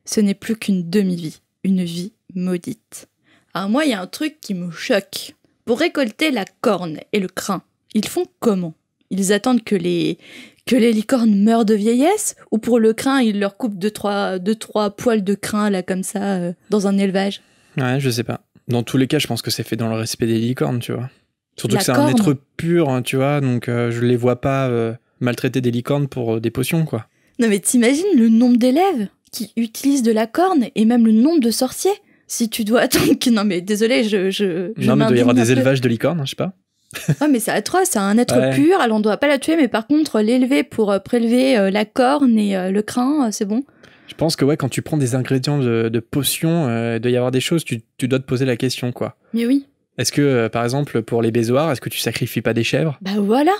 ce n'est plus qu'une demi-vie, une vie maudite. Alors moi, il y a un truc qui me choque. Pour récolter la corne et le crin, ils font comment Ils attendent que les que les licornes meurent de vieillesse ou pour le crin, ils leur coupent deux trois trois poils de crin là comme ça euh, dans un élevage Ouais, je sais pas. Dans tous les cas, je pense que c'est fait dans le respect des licornes, tu vois. Surtout que c'est un être pur, hein, tu vois, donc euh, je les vois pas euh, maltraiter des licornes pour des potions quoi. Non mais t'imagines le nombre d'élèves qui utilisent de la corne et même le nombre de sorciers. Si tu dois attendre Non mais désolé, je... je, non mais il doit y avoir des élevages de licornes, je sais pas. ouais, mais c'est atroce, c'est un être pur, alors on doit pas la tuer, mais par contre, l'élever pour euh, prélever euh, la corne et euh, le crin, c'est bon. Je pense que ouais, quand tu prends des ingrédients de, potions, il doit y avoir des choses, tu, dois te poser la question, quoi. Mais oui. Est-ce que, par exemple, pour les baisoirs, est-ce que tu sacrifies pas des chèvres Bah voilà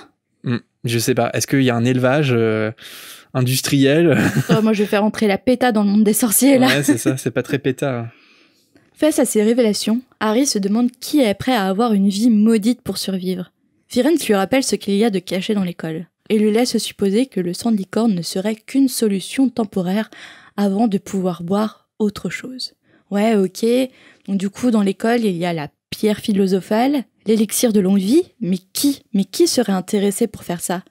hmm, Je sais pas, est-ce qu'il y a un élevage industriel. Oh, moi, je vais faire entrer la péta dans le monde des sorciers, là. Ouais, c'est ça, c'est pas très péta. Face à ces révélations, Harry se demande qui est prêt à avoir une vie maudite pour survivre. Firenze lui rappelle ce qu'il y a de caché dans l'école et lui laisse supposer que le sang de licorne ne serait qu'une solution temporaire avant de pouvoir boire autre chose. Ouais, ok. Donc du coup, dans l'école, il y a la pierre philosophale, l'élixir de longue vie, mais qui, mais qui serait intéressé pour faire ça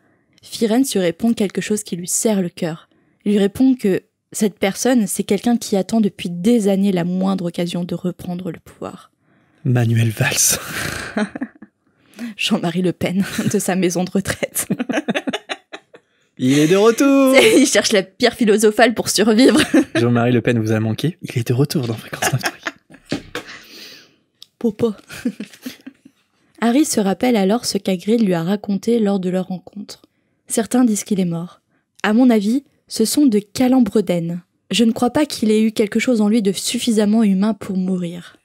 Firenze lui répond quelque chose qui lui serre le cœur. Il lui répond que cette personne, c'est quelqu'un qui attend depuis des années la moindre occasion de reprendre le pouvoir. Manuel Valls. Jean-Marie Le Pen de sa maison de retraite. Il est de retour Il cherche la pierre philosophale pour survivre. Jean-Marie Le Pen vous a manqué. Il est de retour dans Fréquence 9 Popo. Harry se rappelle alors ce qu'Agril lui a raconté lors de leur rencontre. Certains disent qu'il est mort. À mon avis, ce sont de calembredennes. Je ne crois pas qu'il ait eu quelque chose en lui de suffisamment humain pour mourir.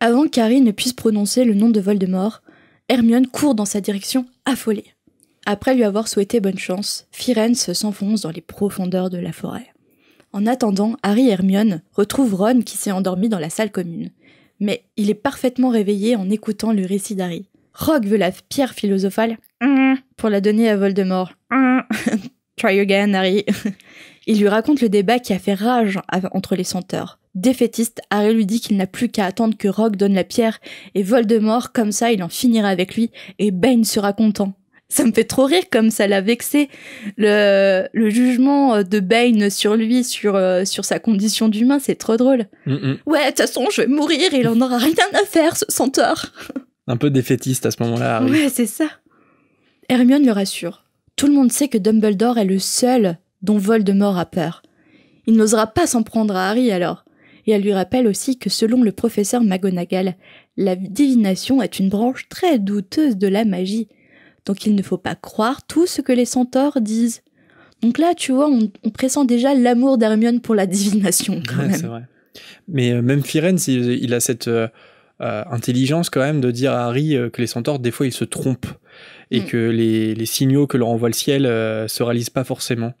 Avant qu'Harry ne puisse prononcer le nom de Voldemort, Hermione court dans sa direction affolée. Après lui avoir souhaité bonne chance, Firenze s'enfonce dans les profondeurs de la forêt. En attendant, Harry et Hermione retrouvent Ron qui s'est endormi dans la salle commune. Mais il est parfaitement réveillé en écoutant le récit d'Harry. Rogue veut la pierre philosophale Mm. pour la donner à Voldemort. Mm. Try again, Harry. Il lui raconte le débat qui a fait rage entre les senteurs. Défaitiste, Harry lui dit qu'il n'a plus qu'à attendre que Rogue donne la pierre et Voldemort, comme ça, il en finira avec lui et Bane sera content. Ça me fait trop rire comme ça l'a vexé. Le, jugement euh, de Bane sur lui, sur, euh, sur sa condition d'humain, c'est trop drôle. Mm, ouais, de toute façon, je vais mourir, il en aura rien à faire, ce centaure. Un peu défaitiste à ce moment-là. Ouais, c'est ça. Hermione le rassure. Tout le monde sait que Dumbledore est le seul dont Voldemort a peur. Il n'osera pas s'en prendre à Harry alors. Et elle lui rappelle aussi que selon le professeur McGonagall, la divination est une branche très douteuse de la magie. Donc il ne faut pas croire tout ce que les centaures disent. Donc là, tu vois, on, pressent déjà l'amour d'Hermione pour la divination quand Vrai. Mais euh, même Firenze, il, a cette euh, euh, intelligence quand même de dire à Harry que les centaures, des fois, ils se trompent et mm. que les, signaux que leur envoie le ciel ne euh, se réalisent pas forcément.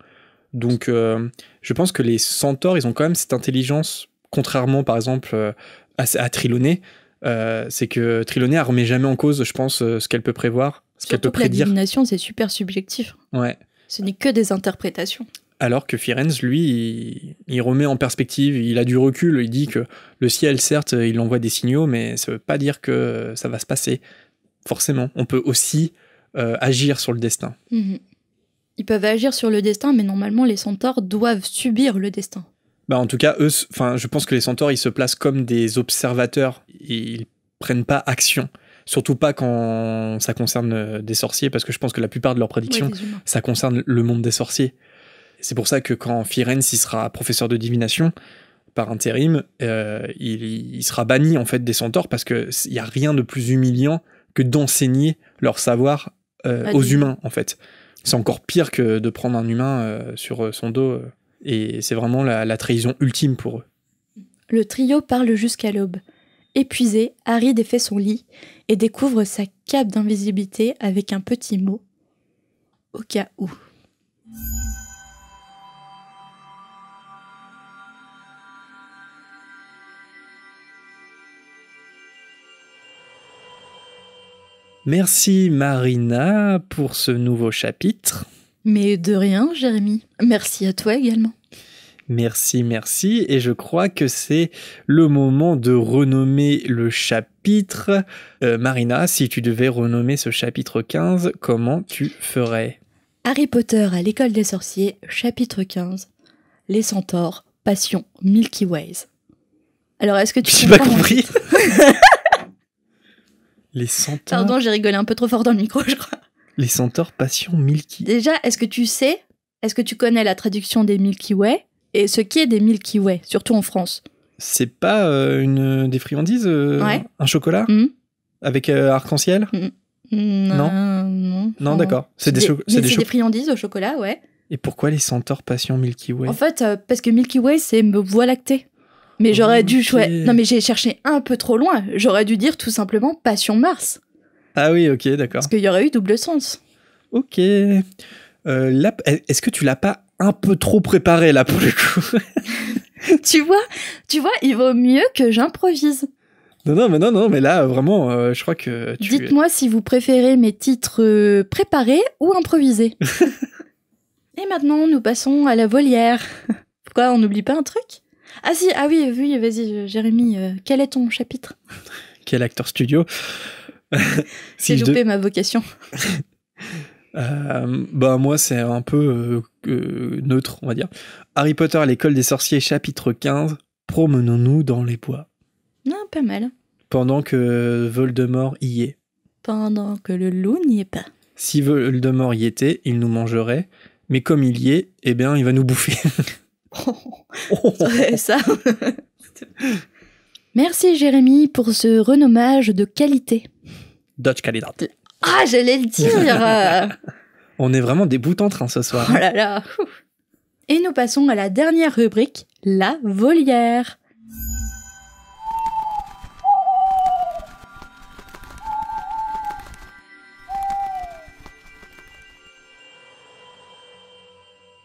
Donc euh, je pense que les centaures, ils ont quand même cette intelligence, contrairement par exemple euh, à, à c'est que Triloné ne remet jamais en cause, je pense, ce qu'elle peut prévoir, ce qu'elle peut prédire. La divination, c'est super subjectif. Ouais. Ce n'est que des interprétations. Alors que Firenze, lui, il, il, remet en perspective, il a du recul, il dit que le ciel, certes, il envoie des signaux, mais ça ne veut pas dire que ça va se passer. Forcément, on peut aussi euh, agir sur le destin. Mhm. Ils peuvent agir sur le destin, mais normalement, les centaures doivent subir le destin. Bah, en tout cas, eux, enfin, je pense que les centaures, ils se placent comme des observateurs. Ils prennent pas action. Surtout pas quand ça concerne euh, des sorciers, parce que je pense que la plupart de leurs prédictions, ça concerne le monde des sorciers. C'est pour ça que quand Firenze il sera professeur de divination, par intérim, euh, il, sera banni en fait des centaures parce qu'il n'y a rien de plus humiliant que d'enseigner leur savoir euh, aux humains, en fait. C'est encore pire que de prendre un humain euh, sur euh, son dos. et c'est vraiment la, la trahison ultime pour eux. Le trio parle jusqu'à l'aube. Épuisé, Harry défait son lit et découvre sa cape d'invisibilité avec un petit mot au cas où. Merci Marina pour ce nouveau chapitre. Mais de rien, Jérémy. Merci à toi également. Merci, merci. Et je crois que c'est le moment de renommer le chapitre. Euh, Marina, si tu devais renommer ce chapitre 15, comment tu ferais Harry Potter à l'école des sorciers, chapitre 15. Les centaures, passion, Milky Ways. Alors, est-ce que tu... J'ai pas compris. Les centaures. Pardon, j'ai rigolé un peu trop fort dans le micro, je crois. Les centaures passion Milky. Déjà, est-ce que tu sais, est-ce que tu connais la traduction des Milky Way et ce qui est des Milky Way, surtout en France C'est pas euh, une des friandises euh, Un chocolat mm. Avec euh, arc-en-ciel mm. Mm, Non. Non, non d'accord. C'est des, friandises au chocolat, ouais. Et pourquoi les centaures passion Milky Way En fait, parce que Milky Way, c'est voie lactée. Mais j'aurais dû, non mais j'ai cherché un peu trop loin. J'aurais dû dire tout simplement Passion Mars. Ah oui, ok, d'accord. Parce qu'il y aurait eu double sens. Ok. Euh, est-ce que tu l'as pas un peu trop préparé là pour le coup Tu vois, tu vois, il vaut mieux que j'improvise. Non, non, mais non, non, mais là vraiment, euh, je crois que. Tu... Dites-moi si vous préférez mes titres euh, préparés ou improvisés. Et maintenant, nous passons à la volière. Pourquoi on n'oublie pas un truc ah si, ah oui, oui, vas-y, euh, Jérémy, euh, quel est ton chapitre Quel acteur studio si J'ai ma vocation. Euh, bah moi c'est un peu neutre on va dire. Harry Potter à l'école des sorciers chapitre 15 Promenons-nous dans les bois. Non, ah, pas mal. Pendant que Voldemort y est. Pendant que le loup n'y est pas. Si Voldemort y était, il nous mangerait, mais comme il y est, eh bien il va nous bouffer. ça. Merci Jérémy pour ce renommage de qualité. Dutch calidad. Ah, j'allais le dire On est vraiment des en train ce soir. Hein. Oh Et nous passons à la dernière rubrique, la volière.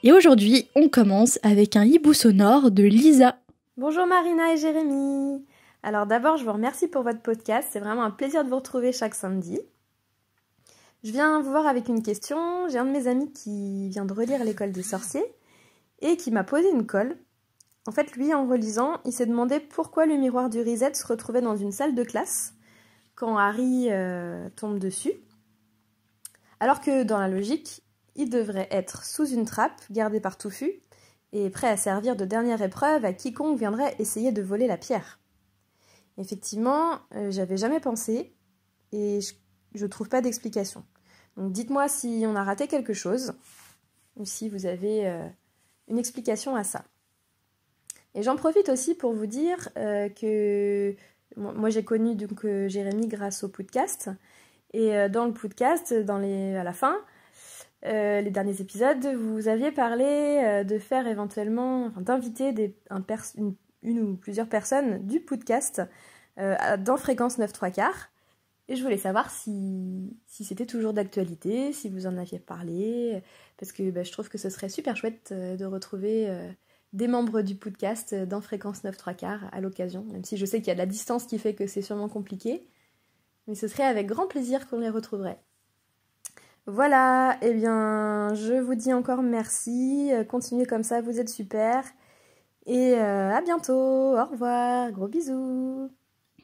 Et aujourd'hui, on commence avec un hibou sonore de Lisa. Bonjour Marina et Jérémy. Alors d'abord, je vous remercie pour votre podcast. C'est vraiment un plaisir de vous retrouver chaque samedi. Je viens vous voir avec une question. J'ai un de mes amis qui vient de relire l'école des sorciers et qui m'a posé une colle. En fait, lui, en relisant, il s'est demandé pourquoi le miroir du Risette se retrouvait dans une salle de classe quand Harry euh, tombe dessus. Alors que dans la logique, il devrait être sous une trappe gardée par Touffu et prêt à servir de dernière épreuve à quiconque viendrait essayer de voler la pierre. Effectivement, euh, j'avais jamais pensé et je ne trouve pas d'explication. Donc dites-moi si on a raté quelque chose ou si vous avez euh, une explication à ça. Et j'en profite aussi pour vous dire euh, que moi j'ai connu donc Jérémy grâce au podcast et dans le podcast, à la fin, euh, les derniers épisodes, vous aviez parlé euh, de faire éventuellement, d'inviter une, ou plusieurs personnes du podcast euh, dans Fréquence 9 3 quarts. Et je voulais savoir si, c'était toujours d'actualité, si vous en aviez parlé, parce que bah, je trouve que ce serait super chouette de retrouver des membres du podcast dans Fréquence 9 3 quarts à l'occasion, même si je sais qu'il y a de la distance qui fait que c'est sûrement compliqué. Mais ce serait avec grand plaisir qu'on les retrouverait. Voilà, eh bien, je vous dis encore merci. Euh, continuez comme ça, vous êtes super. Et euh, à bientôt. Au revoir. Gros bisous.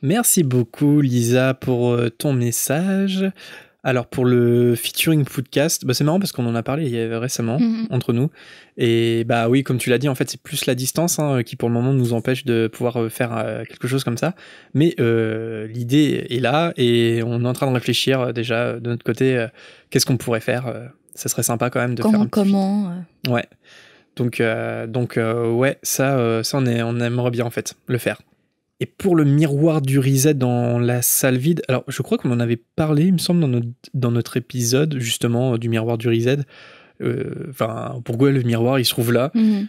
Merci beaucoup, Lisa, pour euh, ton message. Alors pour le featuring podcast, bah, c'est marrant parce qu'on en a parlé récemment mhm. entre nous. Et bah oui, comme tu l'as dit, en fait c'est plus la distance hein, qui pour le moment nous empêche de pouvoir euh, faire euh, quelque chose comme ça. Mais euh, l'idée est là et on est en train de réfléchir déjà de notre côté qu'est-ce qu'on pourrait faire. Ça serait sympa quand même de faire un comment. Ouais. Donc donc ouais ça ça on est on aimerait bien en fait le faire. Et pour le miroir du Rizet dans la salle vide, alors je crois qu'on en avait parlé, il me semble, dans notre, épisode justement euh, du miroir du Rizet. Euh, enfin, pour pourquoi le miroir il se trouve là mhm.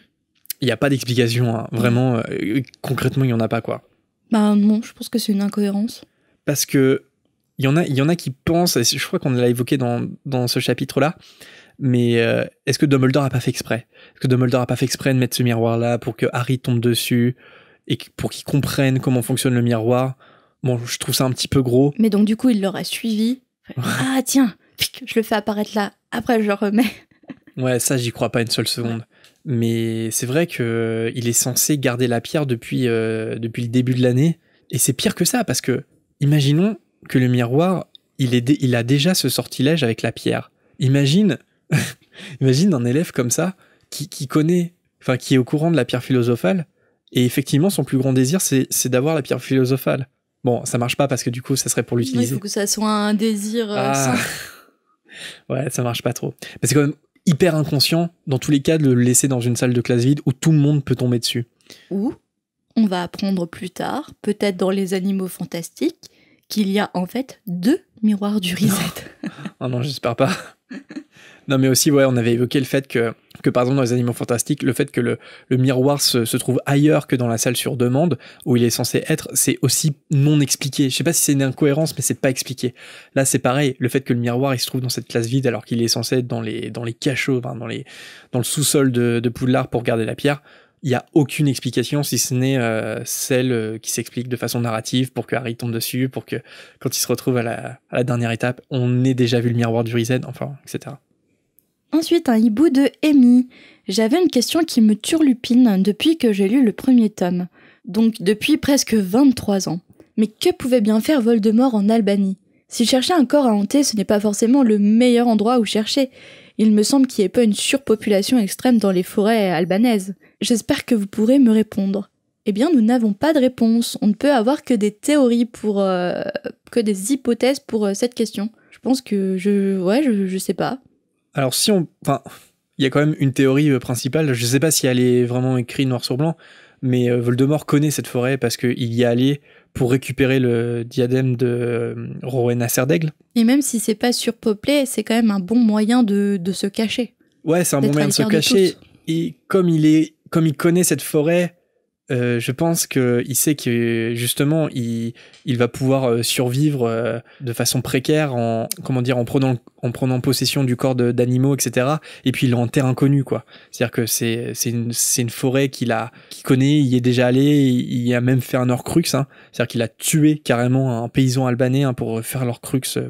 Il n'y a pas d'explication, hein. vraiment, euh, concrètement, il n'y en a pas quoi. Bah non, je pense que c'est une incohérence. Parce que il y, en a, y en a qui pensent, et je crois qu'on l'a évoqué dans, ce chapitre-là, mais est-ce que Dumbledore a pas fait exprès Est-ce que Dumbledore a pas fait exprès de mettre ce miroir là pour que Harry tombe dessus et pour qu'ils comprennent comment fonctionne le miroir. Bon, je trouve ça un petit peu gros. Mais donc, du coup, il l'aurait suivi. ah, tiens, je le fais apparaître là. Après, je le remets. ouais, ça, j'y crois pas une seule seconde. Mais c'est vrai qu'il euh, est censé garder la pierre depuis, euh, depuis le début de l'année. Et c'est pire que ça, parce que imaginons que le miroir, il, est il a déjà ce sortilège avec la pierre. Imagine, imagine un élève comme ça qui connaît, enfin qui est au courant de la pierre philosophale et effectivement, son plus grand désir, c'est d'avoir la pierre philosophale. Bon, ça marche pas parce que du coup, ça serait pour l'utiliser. Il faut que ça soit un désir. Euh, ah. ouais, ça marche pas trop. Mais c'est quand même hyper inconscient, dans tous les cas, de le laisser dans une salle de classe vide où tout le monde peut tomber dessus. Ou on va apprendre plus tard, peut-être dans les animaux fantastiques, qu'il y a en fait deux miroirs du reset. oh non, j'espère pas. Non, mais aussi, ouais, on avait évoqué le fait que, que par exemple, dans les animaux fantastiques, le fait que le, miroir se, trouve ailleurs que dans la salle sur demande, où il est censé être, c'est aussi non expliqué. Je sais pas si c'est une incohérence, mais c'est pas expliqué. Là, c'est pareil. Le fait que le miroir, se trouve dans cette classe vide, alors qu'il est censé être dans les, dans les cachots, dans, les, dans le sous-sol de, Poudlard pour garder la pierre il n'y a aucune explication si ce n'est euh, celle euh, qui s'explique de façon narrative pour que Harry tombe dessus, pour que quand il se retrouve à la, dernière étape, on ait déjà vu le miroir du Rizen, enfin, etc. Ensuite, un hibou de Emi. J'avais une question qui me turlupine depuis que j'ai lu le premier tome, donc depuis presque 23 ans. Mais que pouvait bien faire Voldemort en Albanie S'il cherchait un corps à hanter, ce n'est pas forcément le meilleur endroit où chercher. Il me semble qu'il n'y ait pas une surpopulation extrême dans les forêts albanaises. J'espère que vous pourrez me répondre. Eh bien, nous n'avons pas de réponse. On ne peut avoir que des théories pour. Euh, que des hypothèses pour euh, cette question. Je pense que je. ouais, je, je sais pas alors si on, enfin, il y a quand même une théorie euh, principale. Je ne sais pas si elle est vraiment écrite noir sur blanc, mais euh, Voldemort connaît cette forêt parce qu'il y est allé pour récupérer le diadème de euh, Rowena Serdaigle. Et même si c'est pas surpeuplé, c'est quand même un bon moyen de, se cacher. Ouais, c'est un bon moyen de se cacher. et comme il est, comme il connaît cette forêt, euh, je pense qu'il sait que justement il, il va pouvoir euh, survivre euh, de façon précaire en comment dire en prenant en prenant possession du corps d'animaux etc et puis il est en terre inconnue quoi c'est à dire que c'est c'est une, une forêt qu'il a qu'il connaît il y est déjà allé il, a même fait un horcrux hein. c'est à dire qu'il a tué carrément un paysan albanais hein, pour faire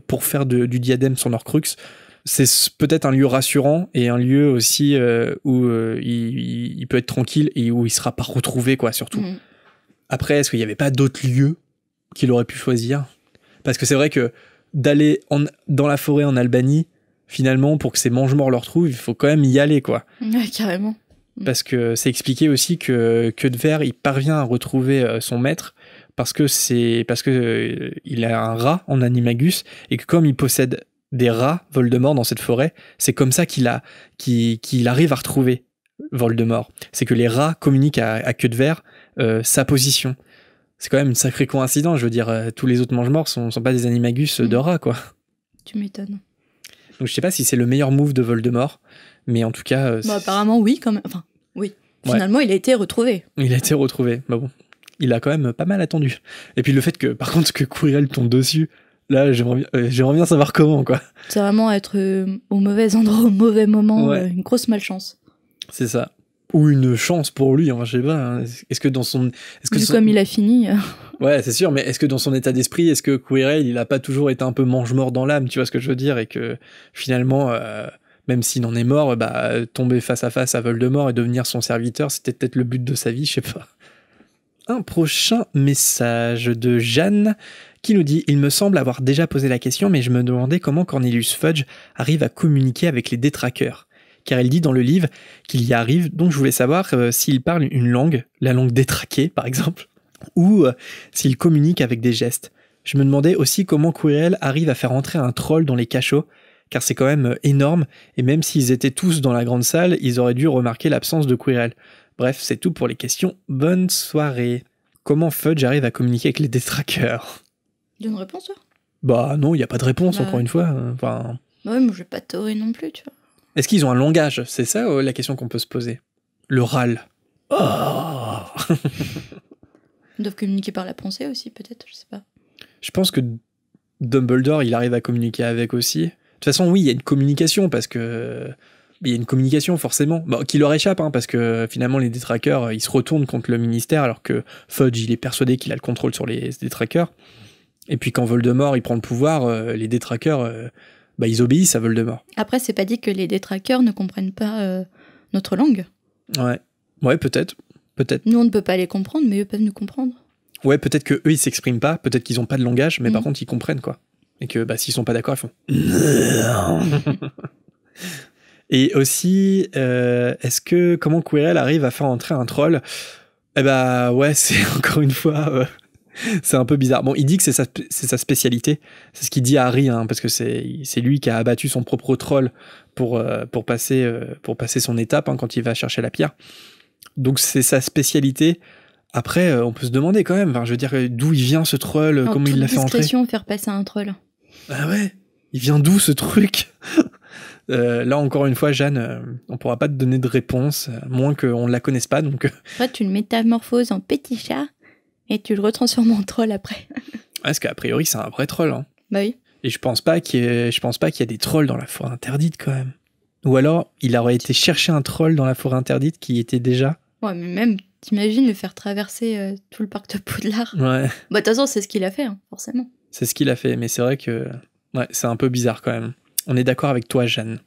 pour faire du diadème son horcrux c'est peut-être un lieu rassurant et un lieu aussi euh, où euh, il, peut être tranquille et où il sera pas retrouvé, quoi, surtout. Mm. Après, est-ce qu'il n'y avait pas d'autres lieux qu'il aurait pu choisir Parce que c'est vrai que d'aller dans la forêt en Albanie, finalement, pour que ces mange-morts le retrouvent, il faut quand même y aller, quoi. carrément. Mm. Parce que c'est expliqué aussi que Que de Verre, il parvient à retrouver euh, son maître parce que c'est parce que il a un rat en animagus et que comme il possède des rats Voldemort dans cette forêt. C'est comme ça qu'il a, qu'il, arrive à retrouver Voldemort. C'est que les rats communiquent à, queue de verre euh, sa position. C'est quand même une sacrée coïncidence. Je veux dire, euh, tous les autres mange-morts sont, sont pas des animagus de mm. rats, quoi. Tu m'étonnes. Donc je sais pas si c'est le meilleur move de Voldemort, mais en tout cas. Euh, apparemment oui, quand même. Enfin oui. Finalement, il a été retrouvé. Il a été retrouvé. Bah bon, il a quand même pas mal attendu. Et puis le fait que, par contre, que courriel tombe dessus, Là, euh, j'aimerais bien, savoir comment, quoi. C'est vraiment être euh, au mauvais endroit, au mauvais moment, euh, une grosse malchance. C'est ça. Ou une chance pour lui, enfin, je sais pas. Hein. Est-ce que dans son. Est-ce que comme il a fini. ouais, c'est sûr, mais est-ce que dans son état d'esprit, est-ce que Quirrell, il a pas toujours été un peu mange-mort dans l'âme, tu vois ce que je veux dire, et que finalement. même s'il en est mort, bah, tomber face à face à Voldemort et devenir son serviteur, c'était peut-être le but de sa vie, je sais pas. Un prochain message de Jeanne qui nous dit Il me semble avoir déjà posé la question, mais je me demandais comment Cornelius Fudge arrive à communiquer avec les détraqueurs. Car il dit dans le livre qu'il y arrive, donc je voulais savoir euh, s'il parle une langue, la langue détraquée par exemple, ou euh, s'il communique avec des gestes. Je me demandais aussi comment Quirrell arrive à faire entrer un troll dans les cachots, car c'est quand même euh, énorme, et même s'ils étaient tous dans la grande salle, ils auraient dû remarquer l'absence de Quirrell. Bref, c'est tout pour les questions. Bonne soirée. Comment Fudge arrive à communiquer avec les détraqueurs une réponse, toi Bah non, il n'y a pas de réponse, bah, encore une fois. Euh, enfin... Bah je je vais pas te non plus, tu vois. Est-ce qu'ils ont un langage C'est ça euh, la question qu'on peut se poser. Le râle. Oh Ils doivent communiquer par la pensée aussi, peut-être, je sais pas. Je pense que Dumbledore, il arrive à communiquer avec aussi. De toute façon, oui, il y a une communication parce que. Il y a une communication forcément, bon, bah, qui leur échappe, hein, parce que finalement les détraqueurs, euh, ils se retournent contre le ministère, alors que Fudge, il est persuadé qu'il a le contrôle sur les détraqueurs. Et puis quand Voldemort il prend le pouvoir, euh, les détraqueurs, euh, bah, ils obéissent à Voldemort. Après, c'est pas dit que les détraqueurs ne comprennent pas euh, notre langue. Ouais, ouais, peut-être, peut-être. Nous, on ne peut pas les comprendre, mais eux peuvent nous comprendre. Ouais, peut-être que eux ils s'expriment pas, peut-être qu'ils ont pas de langage, mais par mm. contre ils comprennent quoi. Et que bah, s'ils sont pas d'accord, ils font. Et aussi, est-ce que comment Quirrell arrive à faire entrer un troll Eh bah ouais, c'est encore une fois c'est un peu bizarre. Bon, il dit que c'est sa, spécialité. C'est ce qu'il dit à Harry, hein, parce que c'est lui qui a abattu son propre troll pour, euh, euh, passer, son étape hein, quand il va chercher la pierre. Donc c'est sa spécialité. Après, euh, on peut se demander quand même, je veux dire, d'où il vient ce troll, comme comment il l'a fait entrer. faire passer un troll. Ah ouais, il vient d'où ce truc là encore une fois, Jeanne, on on pourra pas te donner de réponse, moins qu'on ne la connaisse pas. Donc... Toi, tu le métamorphoses en petit chat et tu le retransformes en troll après. Ah, parce qu'à priori, c'est un vrai troll. Hein. Bah oui. Et je pense pas qu'il y, a des trolls dans la forêt interdite quand même. Ou alors, il aurait été chercher un troll dans la forêt interdite qui était déjà. Ouais, mais même, t'imagines le faire traverser euh, tout le parc de Poudlard. Ouais. Bah, de toute façon, c'est ce qu'il a fait, hein, forcément. C'est ce qu'il a fait, mais c'est vrai que. Ouais, c'est un peu bizarre quand même. On est d'accord avec toi, Jeanne.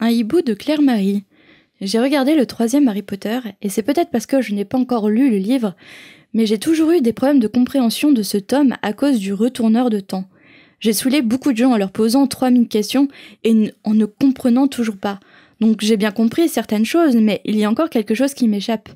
Un hibou de Claire-Marie. J'ai regardé le troisième Harry Potter, et c'est peut-être parce que je n'ai pas encore lu le livre, mais j'ai toujours eu des problèmes de compréhension de ce tome à cause du retourneur de temps. J'ai saoulé beaucoup de gens en leur posant 3000 questions et en ne comprenant toujours pas. Donc j'ai bien compris certaines choses, mais il y a encore quelque chose qui m'échappe.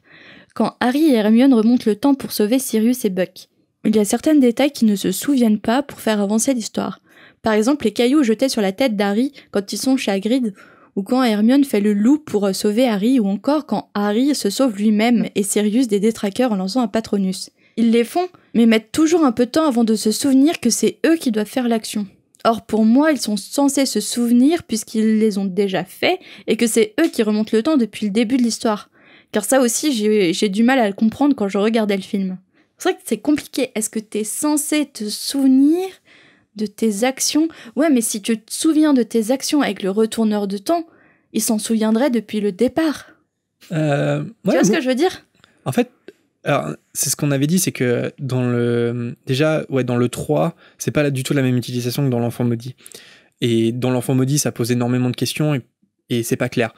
Quand Harry et Hermione remontent le temps pour sauver Sirius et Buck, il y a certains détails qui ne se souviennent pas pour faire avancer l'histoire. Par exemple, les cailloux jetés sur la tête d'Harry quand ils sont chez Hagrid, ou quand Hermione fait le loup pour euh, sauver Harry, ou encore quand Harry se sauve lui-même et Sirius des détraqueurs en lançant un Patronus. Ils les font, mais mettent toujours un peu de temps avant de se souvenir que c'est eux qui doivent faire l'action. Or, pour moi, ils sont censés se souvenir puisqu'ils les ont déjà faits et que c'est eux qui remontent le temps depuis le début de l'histoire. Car ça aussi, j'ai du mal à le comprendre quand je regardais le film. C'est vrai que c'est compliqué. Est-ce que t'es censé te souvenir de tes actions. Ouais, mais si tu te souviens de tes actions avec le retourneur de temps, il s'en souviendrait depuis le départ. Euh, tu vois ce que je veux dire En fait, c'est ce qu'on avait dit, c'est que dans le. Déjà, ouais, dans le 3, c'est pas du tout la même utilisation que dans l'enfant maudit. Et dans l'enfant maudit, ça pose énormément de questions et, c'est pas clair.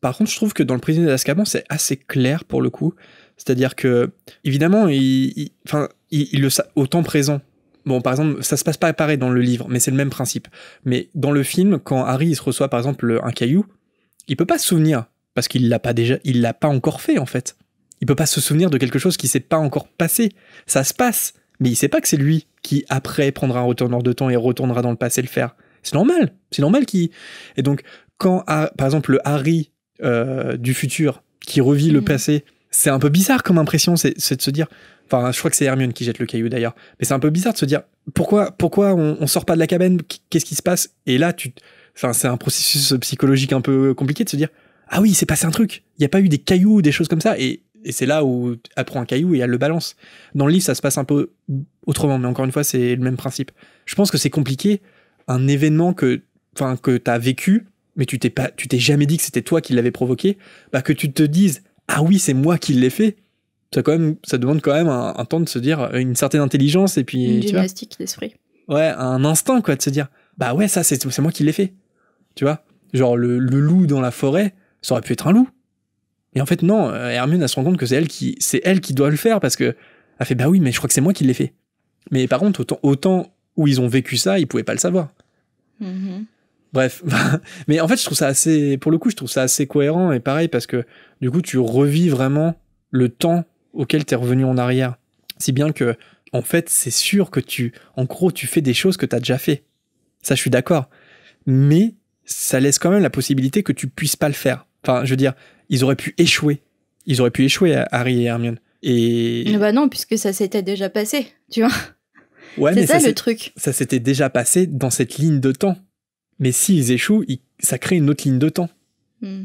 Par contre, je trouve que dans le prisonnier d'Azkaban, c'est assez clair pour le coup. C'est-à-dire que, évidemment, il, enfin, il, le au temps présent, Bon, par exemple, ça se passe pas pareil dans le livre, mais c'est le même principe. Mais dans le film, quand Harry se reçoit par exemple un caillou, il peut pas se souvenir parce qu'il l'a pas déjà, il l'a pas encore fait en fait. Il peut pas se souvenir de quelque chose qui s'est pas encore passé. Ça se passe, mais il sait pas que c'est lui qui après prendra un retourneur de temps et retournera dans le passé le faire. C'est normal, c'est normal qu'il. Et donc quand ah, par exemple le Harry euh, du futur qui revit le mhm. passé, c'est un peu bizarre comme impression, c'est de se dire Enfin, je crois que c'est Hermione qui jette le caillou d'ailleurs. Mais c'est un peu bizarre de se dire pourquoi, pourquoi on, on sort pas de la cabane Qu'est-ce qui se passe Et là, tu, c'est un processus psychologique un peu compliqué de se dire ah oui, c'est passé un truc. Il n'y a pas eu des cailloux ou des choses comme ça. Et, c'est là où elle prend un caillou et elle le balance. Dans le livre, ça se passe un peu autrement, mais encore une fois, c'est le même principe. Je pense que c'est compliqué un événement que, enfin, que t'as vécu, mais tu t'es pas, tu t'es jamais dit que c'était toi qui l'avais provoqué, bah que tu te dises ah oui, c'est moi qui l'ai fait, ça, quand même, ça demande quand même un, temps de se dire euh, une certaine intelligence et puis. Une gymnastique d'esprit. Ouais, un instinct, quoi, de se dire bah ouais, ça, c'est moi qui l'ai fait. Tu vois Genre, le, loup dans la forêt, ça aurait pu être un loup. Et en fait, non, euh, Hermione, elle se rend compte que c'est elle qui, c'est elle qui doit le faire parce que elle fait bah oui, mais je crois que c'est moi qui l'ai fait. Mais par contre, autant, autant où ils ont vécu ça, ils pouvaient pas le savoir. Mm-hmm. Bref, mais en fait, je trouve ça assez, pour le coup, je trouve ça assez cohérent et pareil parce que du coup, tu revis vraiment le temps auquel tu es revenu en arrière. Si bien que, en fait, c'est sûr que tu, en gros, tu fais des choses que tu as déjà fait. Ça, je suis d'accord. Mais ça laisse quand même la possibilité que tu puisses pas le faire. Enfin, je veux dire, ils auraient pu échouer. Ils auraient pu échouer, Harry et Hermione. Et. Ah bah non, puisque ça s'était déjà passé, tu vois. Ouais, c'est ça, le truc. Ça s'était déjà passé dans cette ligne de temps. Mais s'ils échouent, ça crée une autre ligne de temps. Hmm.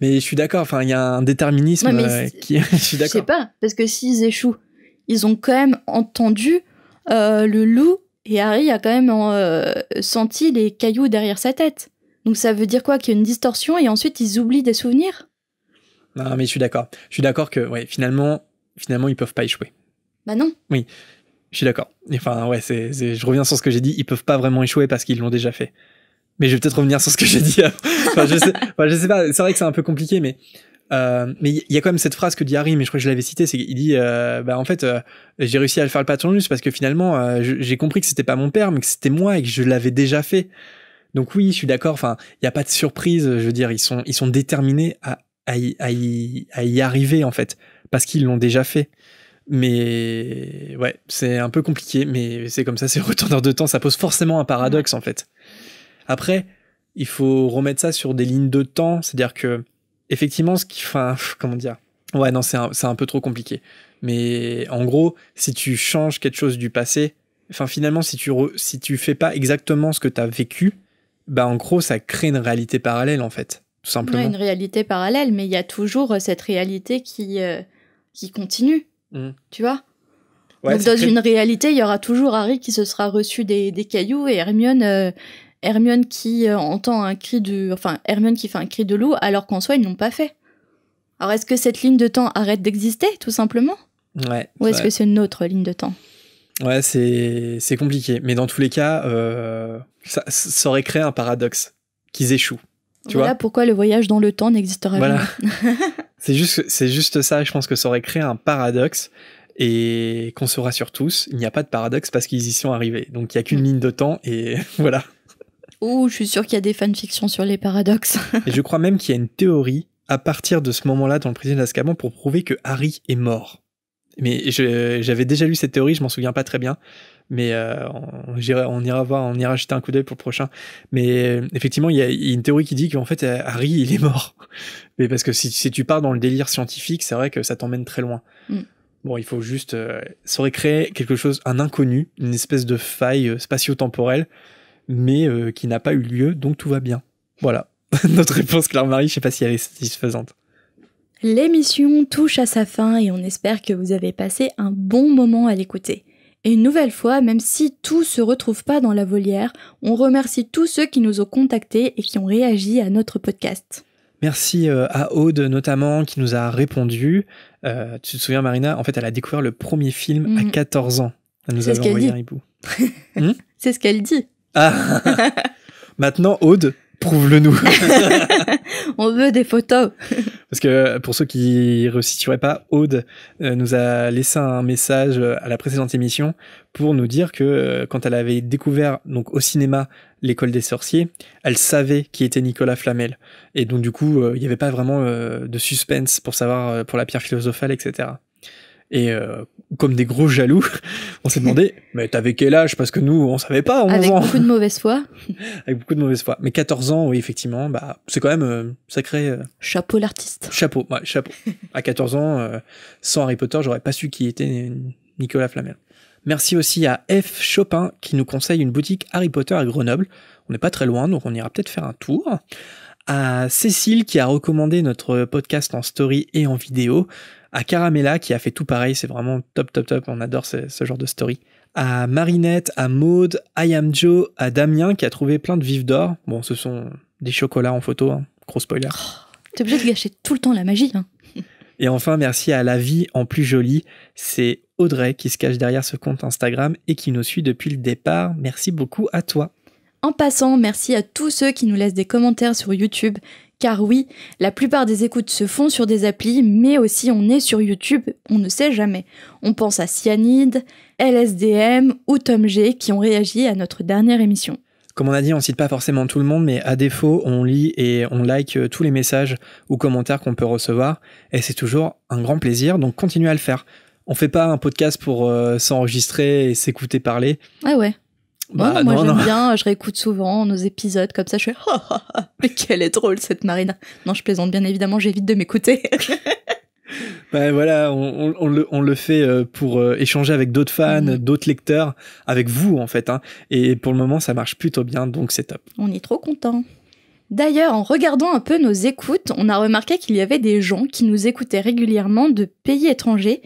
Mais je suis d'accord, enfin, il y a un déterminisme euh, qui. je suis sais pas, parce que s'ils échouent, ils ont quand même entendu euh, le loup et Harry a quand même euh, senti les cailloux derrière sa tête. Donc ça veut dire quoi Qu'il y a une distorsion et ensuite ils oublient des souvenirs Non, mais je suis d'accord. Je suis d'accord que, ouais, finalement, finalement, ils peuvent pas échouer. Bah non. Oui, je suis d'accord. Enfin, ouais, je reviens sur ce que j'ai dit, ils peuvent pas vraiment échouer parce qu'ils l'ont déjà fait mais je vais peut-être revenir sur ce que j'ai dit je, sais, pas, c'est vrai que c'est un peu compliqué, mais euh, mais il y a quand même cette phrase que dit Harry, mais je crois que je l'avais citée, c'est qu'il dit, euh, bah en fait, euh, j'ai réussi à le faire le patronus parce que finalement, j'ai compris que c'était pas mon père, mais que c'était moi et que je l'avais déjà fait. Donc oui, je suis d'accord. Enfin, il y a pas de surprise. Je veux dire, ils sont ils sont déterminés à à y, à y, à y arriver en fait parce qu'ils l'ont déjà fait. Mais ouais, c'est un peu compliqué, mais c'est comme ça, c'est retourneur de temps, ça pose forcément un paradoxe en fait. Après, il faut remettre ça sur des lignes de temps, c'est-à-dire que, effectivement, ce qui. Enfin, comment dire Ouais, non, c'est un, un, peu trop compliqué. Mais en gros, si tu changes quelque chose du passé, enfin, finalement, si tu, si tu fais pas exactement ce que tu as vécu, bah, en gros, ça crée une réalité parallèle, en fait, tout simplement. une réalité parallèle, mais il y a toujours euh, cette réalité qui, euh, qui continue, mmh. tu vois Donc, dans une réalité, il y aura toujours Harry qui se sera reçu des, des cailloux et Hermione. Euh, Hermione qui euh, entend un cri de, enfin Hermione qui fait un cri de loup, alors qu'en soi ils n'ont pas fait. Alors est-ce que cette ligne de temps arrête d'exister tout simplement Ouais. Ou est-ce que c'est une autre ligne de temps Ouais, c'est C'est compliqué. Mais dans tous les cas, euh, ça, ça, aurait créé un paradoxe qu'ils échouent. Tu voilà pourquoi le voyage dans le temps n'existera voilà. c'est juste, c'est juste ça. Je pense que ça aurait créé un paradoxe et qu'on se sur tous, il n'y a pas de paradoxe parce qu'ils y sont arrivés. Donc il n'y a qu'une mm. ligne de temps et voilà. Oh, je suis sûr qu'il y a des fanfictions sur les paradoxes. je crois même qu'il y a une théorie à partir de ce moment-là dans le prisonnier d'Azkaban pour prouver que Harry est mort. Mais j'avais déjà lu cette théorie, je m'en souviens pas très bien, mais euh, on, ira, voir, on ira jeter un coup d'œil pour le prochain. Mais effectivement, il y a une théorie qui dit qu'en fait euh, Harry il est mort. Mais parce que si, tu pars dans le délire scientifique, c'est vrai que ça t'emmène très loin. Mm. Bon, il faut juste, euh, ça aurait créé quelque chose, un inconnu, une espèce de faille euh, spatio-temporelle mais euh, qui n'a pas eu lieu, donc tout va bien. Voilà. Notre réponse, Claire-Marie, je ne sais pas si elle est satisfaisante. L'émission touche à sa fin et on espère que vous avez passé un bon moment à l'écouter. Et une nouvelle fois, même si tout se retrouve pas dans la volière, on remercie tous ceux qui nous ont contactés et qui ont réagi à notre podcast. Merci euh, à Aude notamment qui nous a répondu. Euh, tu te souviens Marina, en fait elle a découvert le premier film à 14 mhm. ans. Elle nous a envoyé un hibou. Hmm? C'est ce qu'elle dit. Ah. Maintenant, Aude, prouve-le-nous. On veut des photos. Parce que euh, pour ceux qui ne resitueraient pas, Aude euh, nous a laissé un message euh, à la précédente émission pour nous dire que quand elle avait découvert donc au cinéma l'école des sorciers, elle savait qui était Nicolas Flamel. Et donc du coup, il n'y avait pas vraiment de suspense pour savoir pour la pierre philosophale, etc. Et euh, comme des gros jaloux, on s'est demandé, mais t'avais quel âge Parce que nous, on savait pas. On Avec beaucoup de mauvaise foi. Avec beaucoup de mauvaise foi. Mais 14 ans, oui, effectivement, bah, c'est quand même euh, sacré. Euh, chapeau l'artiste. Chapeau, ouais, chapeau. à 14 ans, sans Harry Potter, j'aurais pas su qui était Nicolas Flamel. Merci aussi à F. Chopin qui nous conseille une boutique Harry Potter à Grenoble. On n'est pas très loin, donc on ira peut-être faire un tour. À Cécile qui a recommandé notre podcast en story et en vidéo à Caramella qui a fait tout pareil, c'est vraiment top, top, top, on adore ce, genre de story. À Marinette, à Maud, à am Joe, à Damien qui a trouvé plein de vives d'or. Bon, ce sont des chocolats en photo, hein. gros spoiler. Oh, t'es obligé de gâcher tout le temps la magie. Hein. Et enfin, merci à La Vie en plus jolie. C'est Audrey qui se cache derrière ce compte Instagram et qui nous suit depuis le départ. Merci beaucoup à toi. En passant, merci à tous ceux qui nous laissent des commentaires sur YouTube, car oui, la plupart des écoutes se font sur des applis, mais aussi on est sur YouTube, on ne sait jamais. On pense à Cyanide, LSDM ou Tom G qui ont réagi à notre dernière émission. Comme on a dit, on cite pas forcément tout le monde, mais à défaut, on lit et on like euh, tous les messages ou commentaires qu'on peut recevoir, et c'est toujours un grand plaisir, donc continuez à le faire. On fait pas un podcast pour euh, s'enregistrer et s'écouter parler. Ah ouais. Bah, oh moi j'aime bien, je réécoute souvent nos épisodes, comme ça je fais... Qu'elle est drôle cette Marina. Non, je plaisante bien évidemment, j'évite de m'écouter. ben voilà, on, le, fait euh, pour euh, échanger avec d'autres fans, mm. d'autres lecteurs, avec vous en fait. Hein. Et pour le moment, ça marche plutôt bien, donc c'est top. On est trop content. D'ailleurs, en regardant un peu nos écoutes, on a remarqué qu'il y avait des gens qui nous écoutaient régulièrement de pays étrangers.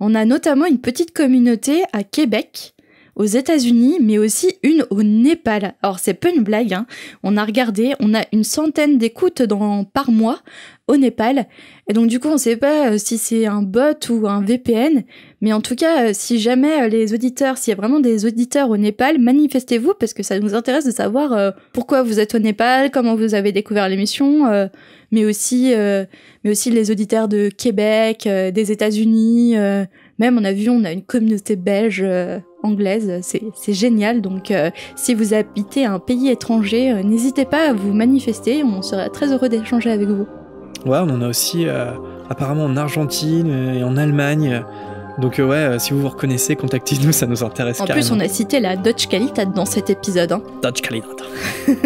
On a notamment une petite communauté à Québec aux États-Unis, mais aussi une au Népal. Alors c'est pas une blague, hein. on a regardé, on a une centaine d'écoutes dans, par mois au Népal. Et donc du coup, on ne sait pas euh, si c'est un bot ou un VPN, mais en tout cas, euh, si jamais euh, les auditeurs, s'il y a vraiment des auditeurs au Népal, manifestez-vous parce que ça nous intéresse de savoir pourquoi vous êtes au Népal, comment vous avez découvert l'émission, mais aussi, mais aussi les auditeurs de Québec, des États-Unis. même on a vu, on a une communauté belge anglaise, c'est génial. Donc euh, si vous habitez un pays étranger, euh, n'hésitez pas à vous manifester, on sera très heureux d'échanger avec vous. Ouais, on en a aussi euh, apparemment en Argentine et en Allemagne. Donc ouais, si vous vous reconnaissez, contactez-nous, ça nous intéresse. En plus, on a cité la Dutch Qualität dans cet épisode. Hein. Dutch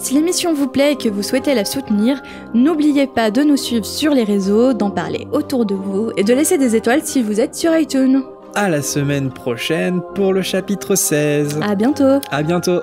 Si l'émission vous plaît et que vous souhaitez la soutenir, n'oubliez pas de nous suivre sur les réseaux, d'en parler autour de vous et de laisser des étoiles si vous êtes sur iTunes à la semaine prochaine pour le chapitre 16. À bientôt. À bientôt.